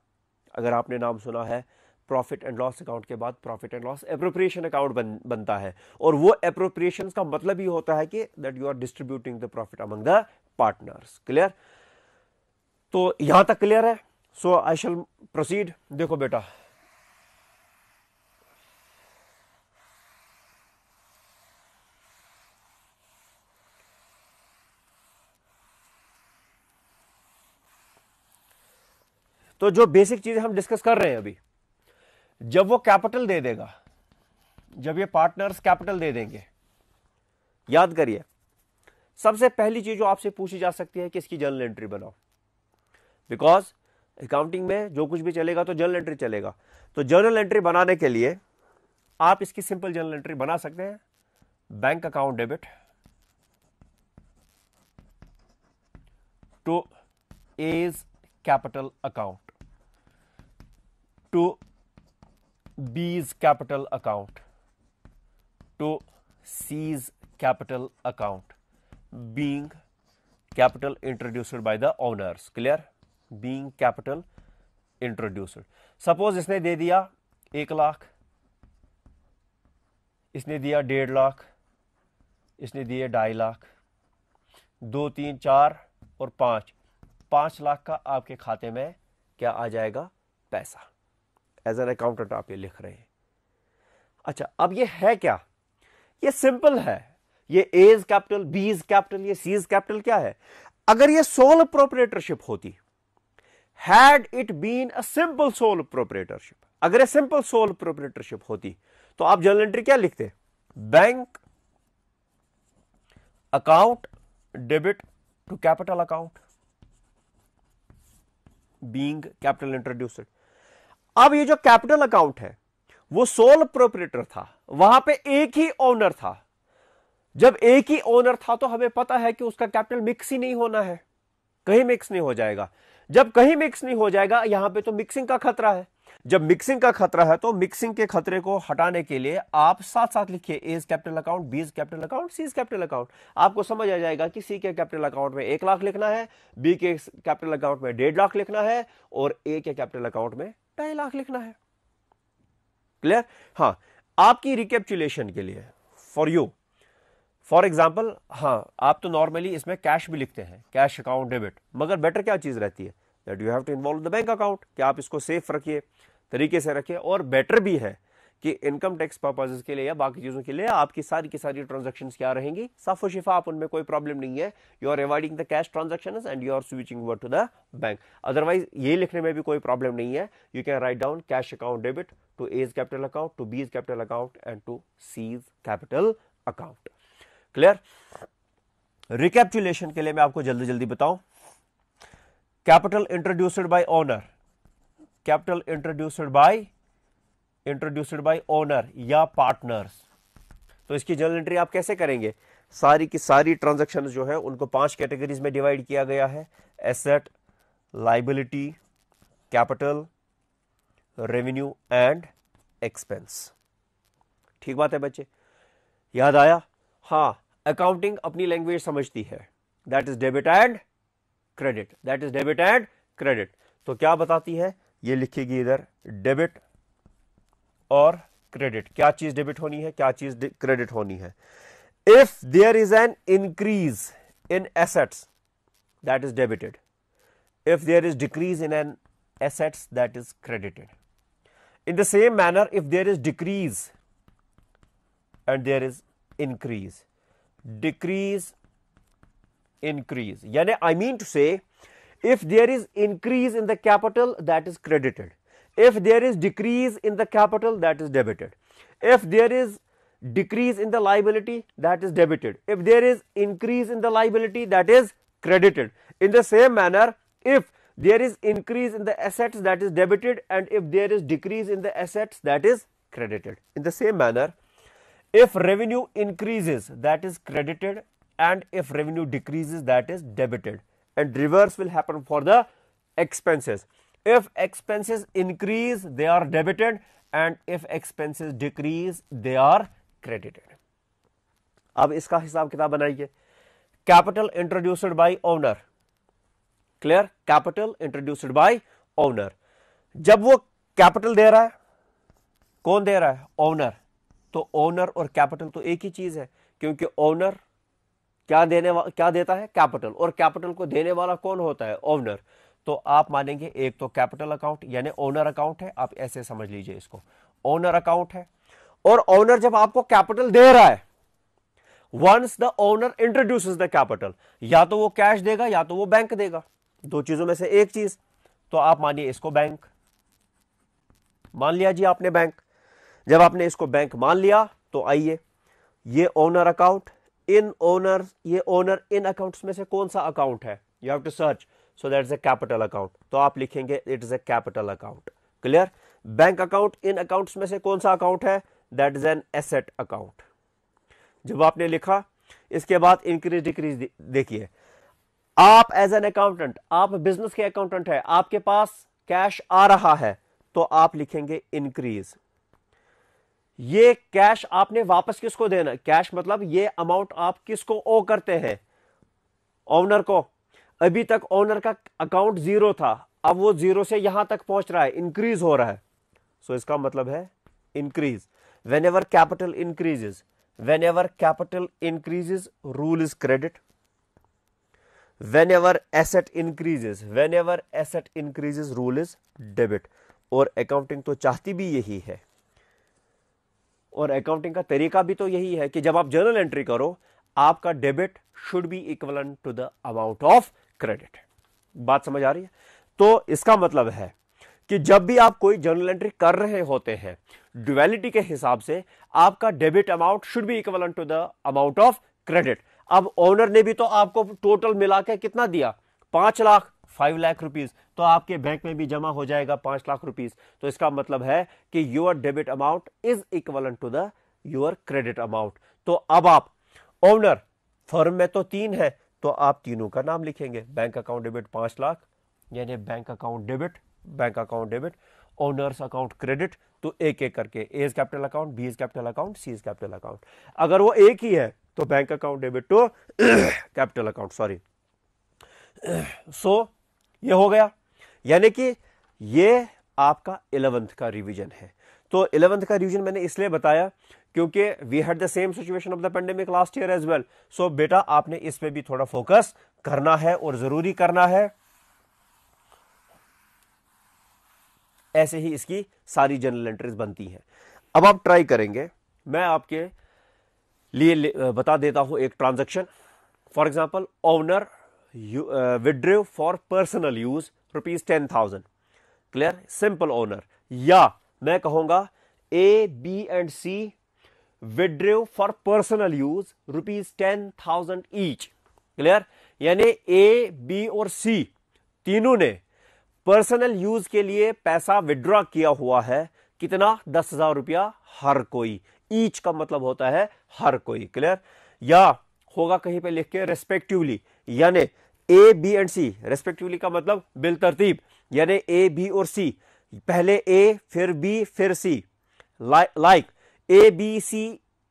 अगर आपने नाम सुना है प्रॉफिट एंड लॉस अकाउंट के बाद profit and loss appropriation account बन, बनता है और वो अप्रोप्रिएशन का मतलब ये होता है कि that you are distributing the profit among the partners clear तो यहां तक क्लियर है सो आई शैल प्रोसीड देखो बेटा तो जो बेसिक चीजें हम डिस्कस कर रहे हैं अभी जब वो कैपिटल दे देगा जब ये पार्टनर्स कैपिटल दे देंगे याद करिए सबसे पहली चीज जो आपसे पूछी जा सकती है कि इसकी जर्नल एंट्री बनाओ बिकॉज अकाउंटिंग में जो कुछ भी चलेगा तो जर्नल एंट्री चलेगा तो जर्नल एंट्री बनाने के लिए आप इसकी सिंपल जर्नल एंट्री बना सकते हैं bank account debit to A's capital account to B's capital account to C's capital account being capital introduced by the owners clear being capital introduced suppose इसने दे दिया एक लाख इसने दिया डेढ़ लाख इसने दिए ढाई लाख दो तीन चार और पांच पांच लाख का आपके खाते में क्या आ जाएगा पैसा एज एन अकाउंटेंट आप ये लिख रहे हैं अच्छा अब ये है क्या ये सिंपल है ये एज कैपिटल बीज कैपिटल ये सीज कैपिटल क्या है अगर ये सोल प्रोपरेटरशिप होती had it been a simple sole proprietorship अगर ये सिंपल सोल प्रोपरेटरशिप होती तो आप जनरल एंट्री क्या लिखते bank account debit to capital account being capital introduced अब ये जो कैपिटल अकाउंट है वो सोल प्रोपरेटर था वहां पे एक ही ओनर था जब एक ही ओनर था तो हमें पता है कि उसका कैपिटल मिक्स ही नहीं होना है कहीं मिक्स नहीं हो जाएगा जब कहीं मिक्स नहीं हो जाएगा यहां पे तो मिक्सिंग का खतरा है जब मिक्सिंग का खतरा है तो मिक्सिंग के खतरे को हटाने के लिए आप साथ साथ लिखिए A's capital account B's capital account C's capital account आपको समझ आ जाएगा कि सी के कैपिटल अकाउंट में एक लाख लिखना है बी के कैपिटल अकाउंट में डेढ़ लाख लिखना है और ए के कैपिटल अकाउंट में ढाई लाख लिखना है क्लियर हाँ आपकी रिकेपचुलेशन के लिए फॉर यू फॉर एग्जाम्पल हाँ आप तो नॉर्मली इसमें कैश भी लिखते हैं कैश अकाउंट डेबिट मगर बेटर क्या चीज़ रहती है that you have to involve the bank account कि आप इसको सेफ रखिए तरीके से रखिए और बेटर भी है कि इनकम टैक्स पर्पजेज के लिए या बाकी चीज़ों के लिए आपकी सारी की सारी ट्रांजेक्शन क्या रहेंगी साफ शिफा आप उनमें कोई प्रॉब्लम नहीं है you are avoiding the cash transaction and you are switching word to the bank otherwise ये लिखने में भी कोई प्रॉब्लम नहीं है you can write down cash account debit to A's capital account to B's capital account and to C's capital account clear recapitulation के लिए मैं आपको जल्दी जल्दी बताऊं capital introduced by owner capital introduced by introduced by owner या partners तो इसकी जर्नल एंट्री आप कैसे करेंगे सारी की सारी ट्रांजेक्शन जो है उनको पांच कैटेगरीज में डिवाइड किया गया है asset liability capital revenue and expense ठीक बात है बच्चे याद आया हाँ अकाउंटिंग अपनी लैंग्वेज समझती है that is debit and credit that is debit and credit तो क्या बताती है ये लिखेगी इधर डेबिट और क्रेडिट क्या चीज डेबिट होनी है क्या चीज credit होनी है if there is an increase in assets that is debited if there is decrease in an assets that is credited in the same manner if there is decrease and there is increase decrease increase i mean to say if there is increase in the capital that is credited if there is decrease in the capital that is debited. If there is decrease in the liability that is debited. If there is increase in the liability that is credited. In the same manner, if there is increase in the assets that is debited and if there is decrease in the assets that is credited. In the same manner, if revenue increases that is credited and if revenue decreases that is debited and reverse will happen for the expenses. if expenses increase they are debited and if expenses decrease they are credited अब इसका हिसाब किताब बनाइए capital introduced by owner clear capital introduced by owner जब वो capital दे रहा है कौन दे रहा है ओनर तो ओनर और कैपिटल तो एक ही चीज है क्योंकि ओनर क्या देने क्या देता है कैपिटल और कैपिटल को देने वाला कौन होता है ओनर तो आप मानेंगे एक तो कैपिटल अकाउंट यानी ओनर अकाउंट है आप ऐसे समझ लीजिए इसको ओनर अकाउंट है और ओनर जब आपको कैपिटल दे रहा है once the owner introduce the capital या तो वो कैश देगा या तो वो बैंक देगा दो चीजों में से एक चीज तो आप मानिए इसको बैंक मान लिया जी आपने बैंक जब आपने इसको बैंक मान लिया तो आइए ये ओनर अकाउंट इन ओनर ये ओनर इन अकाउंट्स में से कौन सा अकाउंट है you have to search so that is a capital account तो आप लिखेंगे it is a capital account clear bank account इन अकाउंट्स में से कौन सा अकाउंट है that is an asset account जब आपने लिखा इसके बाद इंक्रीज डिक्रीज देखिए आप एज एन अकाउंटेंट आप बिजनेस के अकाउंटेंट है आपके पास कैश आ रहा है तो आप लिखेंगे इंक्रीज ये कैश आपने वापस किसको देना कैश मतलब ये अमाउंट आप किसको ओ करते हैं ओनर को अभी तक ओनर का अकाउंट जीरो था अब वो जीरो से यहां तक पहुंच रहा है इंक्रीज हो रहा है सो so, इसका मतलब है increase whenever capital increases whenever capital increases rule is credit whenever asset increases whenever asset increases rule is debit और अकाउंटिंग तो चाहती भी यही है और अकाउंटिंग का तरीका भी तो यही है कि जब आप जर्नल एंट्री करो आपका debit should be equal to the amount of credit बात समझ आ रही है तो इसका मतलब है कि जब भी आप कोई जर्नल एंट्री कर रहे होते हैं ड्यूलिटी के हिसाब से आपका debit amount should be equal to the amount of credit अब ओनर ने भी तो आपको टोटल मिला के कितना दिया पांच लाख फाइव लाख रुपीज तो आपके बैंक में भी जमा हो जाएगा पांच लाख रुपीज तो इसका मतलब है कि your debit amount is equal to the your credit amount तो अब आप ओनर फर्म में तो तीन है तो आप तीनों का नाम लिखेंगे बैंक अकाउंट डेबिट पांच लाख यानी bank account debit bank account debit owners account credit तो एक एक करके A's capital account B's capital account C's capital account अगर वो एक ही है तो बैंक अकाउंट डेबिट टू तो कैपिटल अकाउंट सॉरी सो ये हो गया यानी कि ये आपका इलेवंथ का रिवीजन है तो इलेवंथ का रिवीजन मैंने इसलिए बताया क्योंकि we had the same situation of the pandemic last year as well so बेटा आपने इस पे भी थोड़ा फोकस करना है और जरूरी करना है ऐसे ही इसकी सारी जनरल एंट्रीज बनती हैं अब आप ट्राई करेंगे मैं आपके लिए बता देता हूं एक transaction for example owner withdrew for personal use rupees ten thousand clear simple owner या मैं कहूंगा A B and C for personal use rupees ten thousand each clear यानी ए बी और सी तीनों ने पर्सनल यूज के लिए पैसा विड्रॉ किया हुआ है कितना दस हजार रुपया हर कोई ईच का मतलब होता है हर कोई क्लियर या होगा कहीं पे लिख के रेस्पेक्टिवली यानी A B and C respectively का मतलब बिल तरतीब यानी ए बी और सी पहले ए फिर बी फिर C like A B C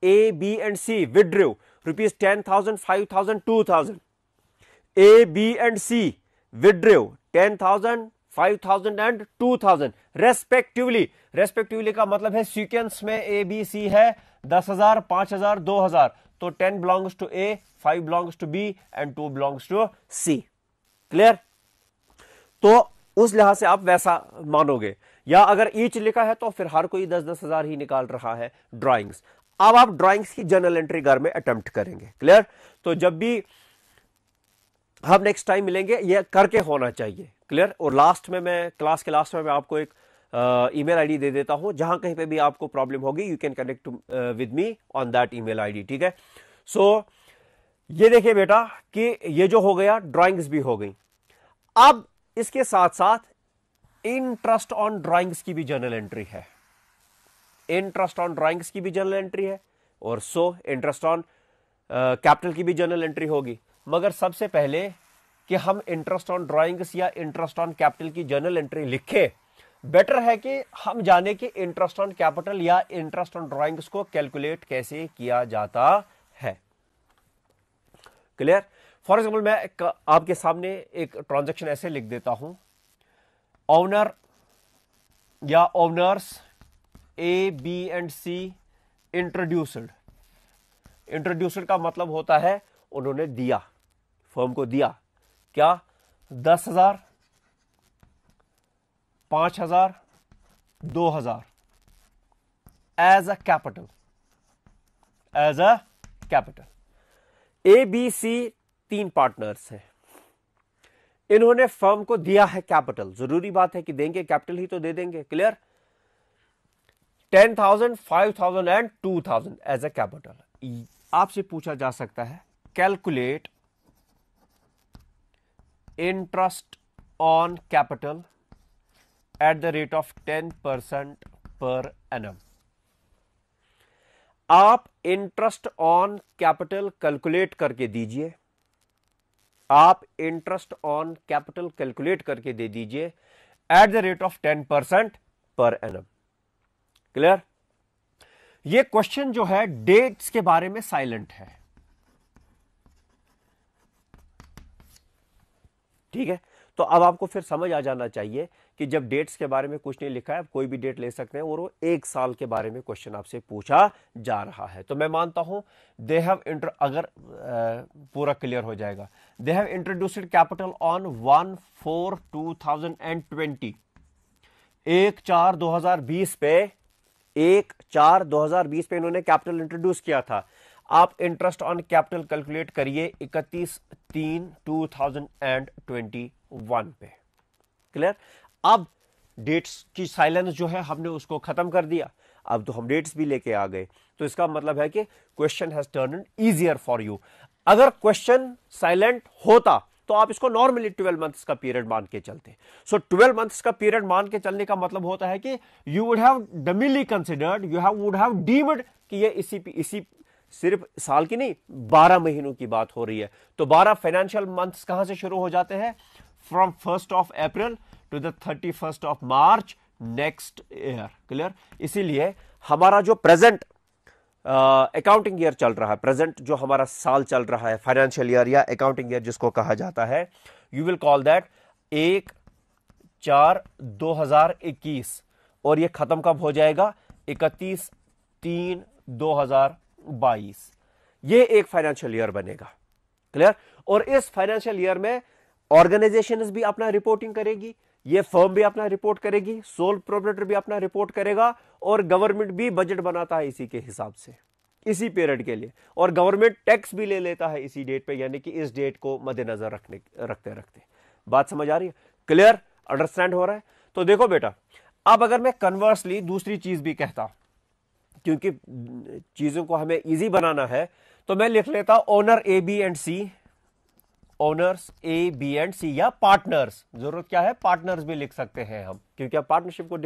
A B and C withdrew rupees ten thousand five thousand two thousand A B and C withdrew ten thousand five thousand and two thousand respectively respectively का मतलब है sequence में ए B सी है दस हजार पांच हजार दो हजार तो ten belongs to A five belongs to B and two belongs to C clear तो उस लिहाज से आप वैसा मानोगे या अगर ईच लिखा है तो फिर हर कोई दस दस हजार ही निकाल रहा है ड्राइंग्स अब आप ड्राइंग्स की जनरल एंट्री घर में अटेम्प्ट करेंगे क्लियर तो जब भी हम नेक्स्ट टाइम मिलेंगे ये करके होना चाहिए क्लियर और लास्ट में मैं क्लास के लास्ट में मैं आपको एक ईमेल आईडी दे देता हूं जहां कहीं पे भी आपको प्रॉब्लम होगी you can connect with me on that email ID ठीक है सो so, ये देखिए बेटा कि ये जो हो गया ड्राइंग्स भी हो गई अब इसके साथ साथ इंटरेस्ट ऑन ड्राइंग्स की भी जर्नल एंट्री है इंटरेस्ट ऑन ड्राइंग्स की भी जर्नल एंट्री है और सो इंटरेस्ट ऑन कैपिटल की भी जर्नल एंट्री होगी मगर सबसे पहले कि हम इंटरेस्ट ऑन ड्राइंग्स या इंटरेस्ट ऑन कैपिटल की जर्नल एंट्री लिखे बेटर है कि हम जाने कि इंटरेस्ट ऑन कैपिटल या इंटरेस्ट ऑन ड्राइंग्स को कैलकुलेट कैसे किया जाता है क्लियर फॉर एग्जाम्पल मैं आपके सामने एक ट्रांजेक्शन ऐसे लिख देता हूं ओनर या owners A B and C introduced introduced का मतलब होता है उन्होंने दिया फर्म को दिया क्या दस हजार पांच हजार दो हजार as a capital as a capital A B C तीन पार्टनर्स हैं इन्होंने फर्म को दिया है कैपिटल जरूरी बात है कि देंगे कैपिटल ही तो दे देंगे clear ten thousand five thousand and two thousand as a capital आपसे पूछा जा सकता है calculate interest on capital at the rate of ten percent per annum आप इंटरेस्ट ऑन कैपिटल कैलकुलेट करके दीजिए आप इंटरेस्ट ऑन कैपिटल कैलकुलेट करके दे दीजिए at the rate of ten percent per annum clear ये क्वेश्चन जो है डेट्स के बारे में साइलेंट है ठीक है तो अब आपको फिर समझ आ जाना चाहिए कि जब डेट्स के बारे में कुछ नहीं लिखा है आप कोई भी डेट ले सकते हैं और वो एक साल के बारे में क्वेश्चन आपसे पूछा जा रहा है तो मैं मानता हूं दे हैव इंटर अगर आ, पूरा क्लियर हो जाएगा they have introduced capital on one four two thousand and twenty एक चार दो हजार बीस पे एक चार दो हजार बीस पे इन्होंने कैपिटल इंट्रोड्यूस किया था आप इंटरेस्ट ऑन कैपिटल कैलकुलेट करिए इकतीस तीन two thousand and twenty one पे क्लियर अब डेट्स की साइलेंस जो है हमने उसको ख़त्म कर दिया अब तो हम डेट्स भी लेके आ गए तो इसका मतलब है कि question has turn easier for you अगर क्वेश्चन साइलेंट होता तो आप इसको नॉर्मली ट्वेल्व मंथ्स का पीरियड मान के चलते सो ट्वेल्व मंथ्स का पीरियड मान के चलने का मतलब होता है कि you would have dummily considered you have would have deemed कि ये इसी इसी सिर्फ साल की नहीं बारह महीनों की बात हो रही है तो बारह फाइनेंशियल मंथ्स कहां से शुरू हो जाते हैं from first of April to the thirty first of March next year clear इसीलिए हमारा जो प्रेजेंट अकाउंटिंग ईयर चल रहा है प्रेजेंट जो हमारा साल चल रहा है फाइनेंशियल ईयर या अकाउंटिंग ईयर जिसको कहा जाता है यू विल कॉल दैट एक चार 2021 और ये खत्म कब हो जाएगा इकतीस तीन 2022 ये एक फाइनेंशियल ईयर बनेगा क्लियर और इस फाइनेंशियल ईयर में ऑर्गेनाइजेशन भी अपना रिपोर्टिंग करेगी ये फर्म भी अपना रिपोर्ट करेगी सोल प्रोपरेटर भी अपना रिपोर्ट करेगा और गवर्नमेंट भी बजट बनाता है इसी के हिसाब से इसी पीरियड के लिए और गवर्नमेंट टैक्स भी ले लेता है इसी डेट पे यानी कि इस डेट को मद्देनजर रखने रखते रखते बात समझ आ रही है क्लियर अंडरस्टैंड हो रहा है तो देखो बेटा अब अगर मैं कन्वर्सली दूसरी चीज भी कहता क्योंकि चीजों को हमें इजी बनाना है तो मैं लिख लेता owner A B and C owners A B and C या पार्टनर्स जरूरत क्या है पार्टनर्स भी लिख सकते हैं हम क्योंकि आप पार्टनरशिप को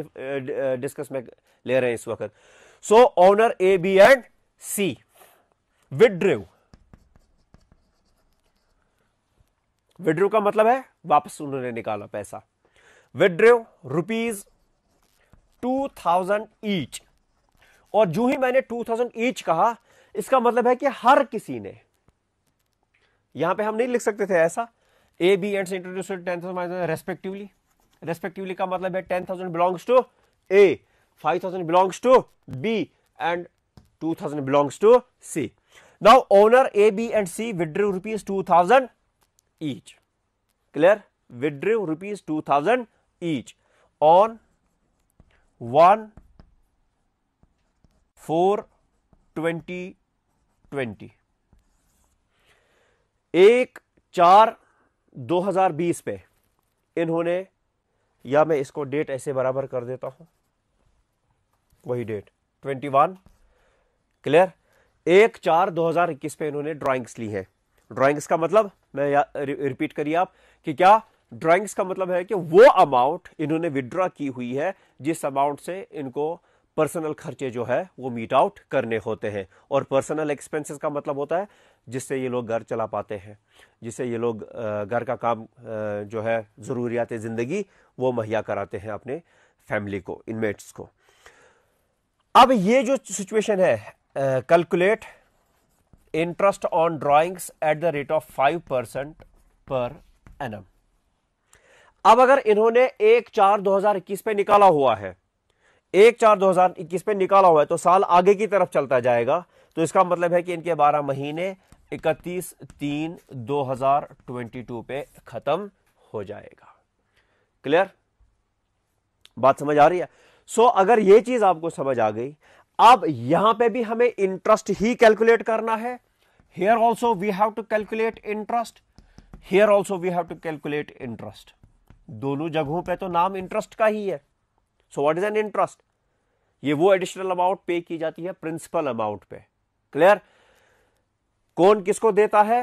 डिस्कस में ले रहे हैं इस वक्त so owner A B and C withdrew withdrew का मतलब है वापस उन्होंने निकाला पैसा withdrew rupees two thousand each और जो ही मैंने टू थाउजेंड ईच कहा इसका मतलब है कि हर किसी ने यहाँ पे हम नहीं लिख सकते थे ऐसा A B and introduce ten thousand respectively respectively का मतलब है ten thousand belongs to A five thousand belongs to B and two thousand belongs to C now owner A B and C withdrew rupees two thousand each clear withdrew rupees two thousand each on one four twenty twenty एक चार 2020 पे इन्होंने या मैं इसको date ऐसे बराबर कर देता हूं वही डेट 21 क्लियर एक चार 2021 पे इन्होंने ड्राइंग्स ली है ड्राइंग्स का मतलब मैं रिपीट करिए आप कि क्या ड्राइंग्स का मतलब है कि वो अमाउंट इन्होंने विड्रॉ की हुई है जिस अमाउंट से इनको पर्सनल खर्चे जो है वो मीट आउट करने होते हैं और पर्सनल एक्सपेंसेस का मतलब होता है जिससे ये लोग घर चला पाते हैं जिससे ये लोग घर का काम जो है ज़रूरियात ज़िंदगी वो मुहैया कराते हैं अपने फैमिली को इनमेट्स को अब ये जो सिचुएशन है calculate interest on drawings at the rate of five percent per annum अब अगर इन्होंने एक चार 2021 पे निकाला हुआ है एक चार दो हजार इक्कीस पे निकाला हुआ है तो साल आगे की तरफ चलता जाएगा तो इसका मतलब है कि इनके बारह महीने इकतीस तीन दो हजार ट्वेंटी टू पे खत्म हो जाएगा क्लियर बात समझ आ रही है सो अगर यह चीज आपको समझ आ गई अब यहां पे भी हमें इंटरेस्ट ही कैलकुलेट करना है here also we have to calculate interest here also we have to calculate interest दोनों जगहों पे तो नाम इंटरेस्ट का ही है so what is an interest ये वो एडिशनल अमाउंट पे की जाती है प्रिंसिपल अमाउंट पे क्लियर कौन किसको देता है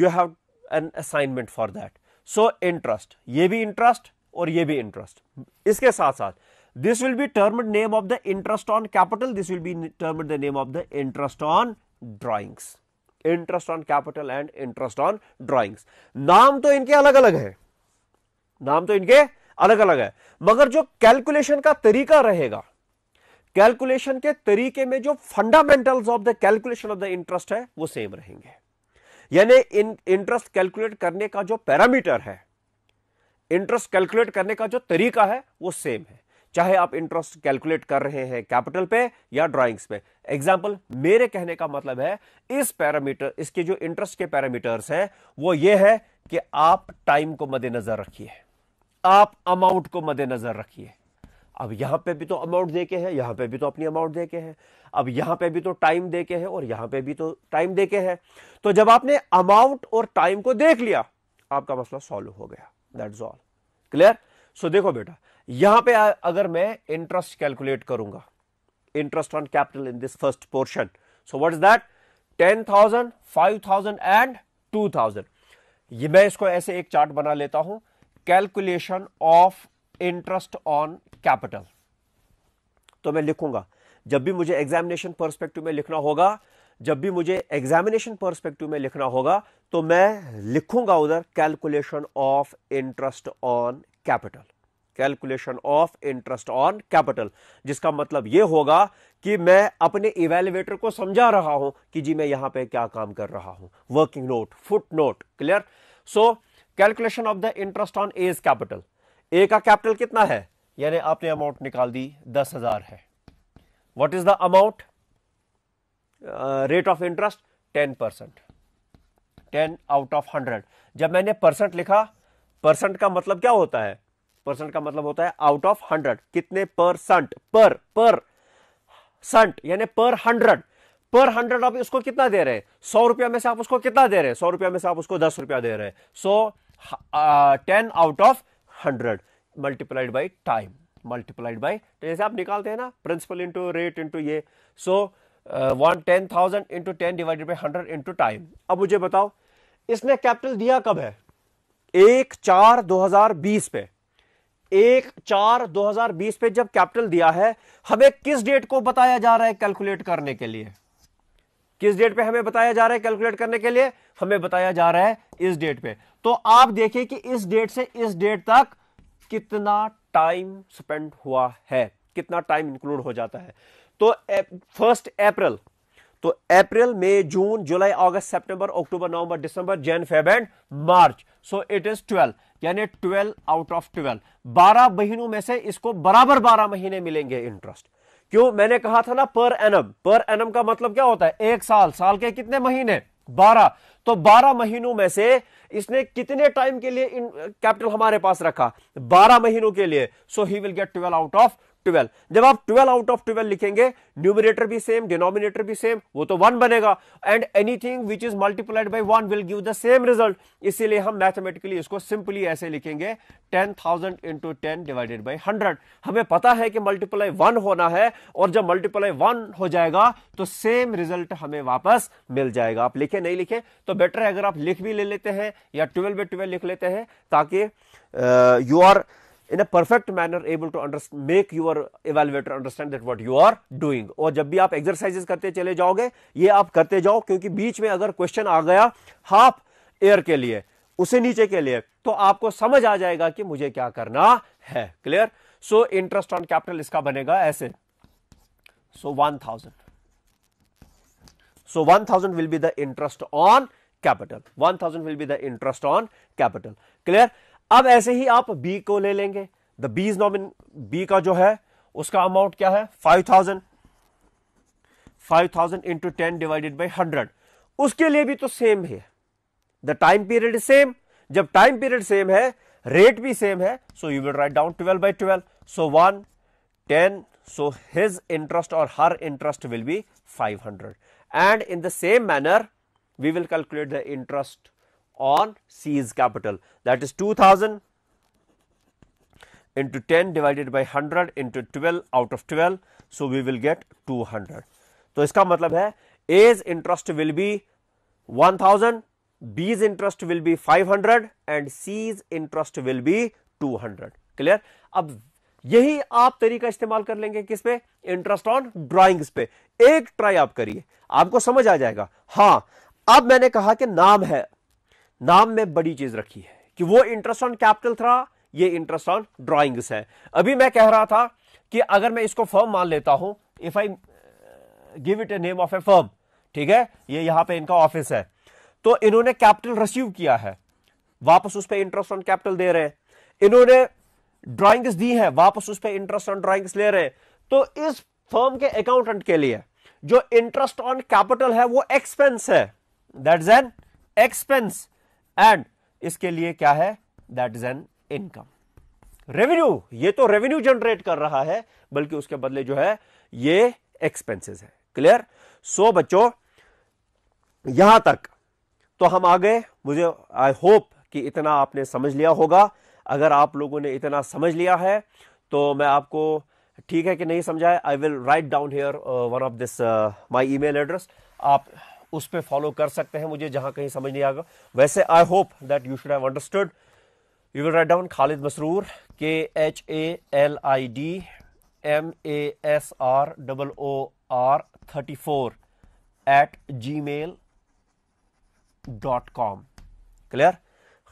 you have an assignment for that so interest ये भी इंटरेस्ट और ये भी इंटरेस्ट इसके साथ साथ this will be term name of the interest on capital this will be term the name of the interest on drawings interest on capital and interest on drawings नाम तो इनके अलग अलग है नाम तो इनके अलग अलग है मगर जो कैलकुलेशन का तरीका रहेगा कैलकुलेशन के तरीके में जो fundamentals of the calculation of the interest है वो सेम रहेंगे यानी इंटरेस्ट कैलकुलेट करने का जो पैरामीटर है इंटरेस्ट कैलकुलेट करने का जो तरीका है वो सेम है चाहे आप इंटरेस्ट कैलकुलेट कर रहे हैं कैपिटल पे या ड्राइंग्स पे एग्जाम्पल मेरे कहने का मतलब है इस पैरामीटर इसके जो इंटरेस्ट के पैरामीटर्स हैं वो ये है कि आप टाइम को मद्देनजर रखिए आप अमाउंट को मद्देनजर रखिए अब यहां पे भी तो अमाउंट देके के यहां पे भी तो अपनी अमाउंट देके के अब यहां पे भी तो टाइम देके के हैं और यहां पे भी तो टाइम देके के तो जब आपने अमाउंट और टाइम को देख लिया आपका मसला सॉल्व हो गया दैट्स ऑल क्लियर सो देखो बेटा यहां पे अगर मैं इंटरेस्ट कैलकुलेट करूंगा interest on capital in this first portion so what is that ten thousand five thousand and two thousand ये मैं इसको ऐसे एक चार्ट बना लेता हूं calculation of interest on capital तो मैं लिखूंगा जब भी मुझे एग्जामिनेशन परस्पेक्टिव में लिखना होगा जब भी मुझे एग्जामिनेशन परस्पेक्टिव में लिखना होगा तो मैं लिखूंगा उधर calculation of interest on capital calculation of interest on capital जिसका मतलब यह होगा कि मैं अपने इवेल्युएटर को समझा रहा हूं कि जी मैं यहां पे क्या काम कर रहा हूं working note foot note clear so calculation of the interest on A's capital A का कैपिटल कितना है यानी आपने अमाउंट निकाल दी दस हजार है what is the amount rate of interest ten percent ten out of hundred जब मैंने परसेंट लिखा परसेंट का मतलब क्या होता है परसेंट का मतलब होता है आउट ऑफ हंड्रेड कितने परसेंट पर पर संट यानी पर हंड्रेड पर हंड्रेड आप इसको कितना दे रहे हैं सौ रुपया में से आप उसको कितना दे रहे हैं सौ रुपया में से आप उसको दस रुपया दे रहे हैं so so, ten out of hundred multiplied by time multiplied by जैसे आप निकालते हैं ना प्रिंसिपल इंटू रेट इंटू ये so one ten thousand into ten divided by hundred into time अब मुझे बताओ इसने कैपिटल दिया कब है एक चार दो हजार बीस पे एक चार दो हजार बीस पे जब कैपिटल दिया है हमें किस डेट को बताया जा रहा है कैलकुलेट करने के लिए किस डेट पे हमें बताया जा रहा है कैलकुलेट करने के लिए हमें बताया जा रहा है इस डेट पे तो आप देखिए कि इस डेट से इस डेट तक कितना टाइम स्पेंड हुआ है कितना टाइम इंक्लूड हो जाता है तो फर्स्ट अप्रैल तो अप्रैल मई जून जुलाई अगस्त सितंबर अक्टूबर नवंबर दिसंबर Jan Feb and March so it is twelve यानी ट्वेल्व आउट ऑफ ट्वेल्व बारह महीनों में से इसको बराबर बारह महीने मिलेंगे इंटरेस्ट क्यों मैंने कहा था ना पर एनम पर एनम का मतलब क्या होता है एक साल साल के कितने महीने बारह तो बारह महीनों में से इसने कितने टाइम के लिए कैपिटल uh, हमारे पास रखा बारह महीनों के लिए so he will get twelve out of twelve जब आप ट्वेल्व आउट ऑफ ट्वेल्व लिखेंगे न्यूमिनेटर भी सेम डिनोमिनेटर भी सेम वो तो वन बनेगा and anything which is multiplied by one will give the same result इसीलिए हम मैथमेटिकली इसको सिंपली ऐसे लिखेंगे ten thousand into ten divided by hundred हमें पता है कि मल्टीप्लाई वन होना है और जब मल्टीप्लाई वन हो जाएगा तो सेम रिजल्ट हमें वापस मिल जाएगा आप लिखे नहीं लिखे तो बेटर है अगर आप लिख भी ले लेते हैं या ट्वेल्व बाई ट्वेल्व लिख लेते हैं ताकि you are in a perfect manner able to make your evaluator understand that what you are doing और जब भी आप एक्सरसाइजेस करते चले जाओगे ये आप करते जाओ क्योंकि बीच में अगर क्वेश्चन आ गया हाफ एयर के लिए उसे नीचे के लिए तो आपको समझ आ जाएगा कि मुझे क्या करना है clear so interest on capital इसका बनेगा ऐसे so one thousand so one thousand will be the interest on capital one thousand will be the interest on capital clear अब ऐसे ही आप बी को ले लेंगे द बीज नॉमिन बी का जो है उसका अमाउंट क्या है five thousand five thousand into ten divided by hundred उसके लिए भी तो सेम है the time period is same जब टाइम पीरियड सेम है रेट भी सेम है so you will write down twelve by twelve so one ten so his interest और her interest will be five hundred and in the same manner we will calculate the interest on C's capital that is 2000 into 10 divided by 100 into 12 out of 12. So, we will get 200. so इसका मतलब है A's interest will be 1000, B's interest will be 500 and C's interest will be 200. clear अब यही आप तरीका इस्तेमाल कर लेंगे किस पे इंटरेस्ट ऑन ड्राइंग्स पे एक ट्राई आप करिए आपको समझ आ जाएगा हाँ अब मैंने कहा कि नाम है नाम में बड़ी चीज रखी है कि वो इंटरेस्ट ऑन कैपिटल था ये इंटरेस्ट ऑन ड्रॉइंग्स है अभी मैं कह रहा था कि अगर मैं इसको फर्म मान लेता हूं if I give it a name of a firm ठीक है ये यहां पे इनका ऑफिस है तो इन्होंने कैपिटल रिसीव किया है वापस उस पर इंटरेस्ट ऑन कैपिटल दे रहे हैं इन्होंने ड्राइंग्स दी है वापस उस पर इंटरेस्ट ऑन ड्राइंग्स ले रहे हैं तो इस फर्म के अकाउंटेंट के लिए जो इंटरेस्ट ऑन कैपिटल है वो एक्सपेंस है that is an expense and इसके लिए क्या है that is an income revenue ये तो रेवेन्यू जनरेट कर रहा है बल्कि उसके बदले जो है ये एक्सपेंसेस है क्लियर सो so, बच्चों यहां तक तो हम आ गए मुझे आई होप कि इतना आपने समझ लिया होगा अगर आप लोगों ने इतना समझ लिया है तो मैं आपको ठीक है कि नहीं समझाए I will write down here one of this my email address आप उस पर फॉलो कर सकते हैं मुझे जहां कहीं समझ नहीं आएगा वैसे I hope that you should have understood you will write down Khalid Masroor K H A L I D M A S R double O R thirty four at gmail dot com clear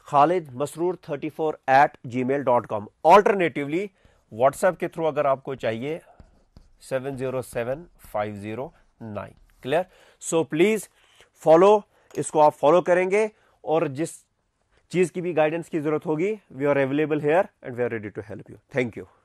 Khalid Masroor thirty four at gmail dot com alternatively WhatsApp के through अगर आपको चाहिए seven zero seven five zero nine clear so please follow इसको आप follow करेंगे और जिस चीज की भी गाइडेंस की जरूरत होगी we are available here and we are ready to help you thank you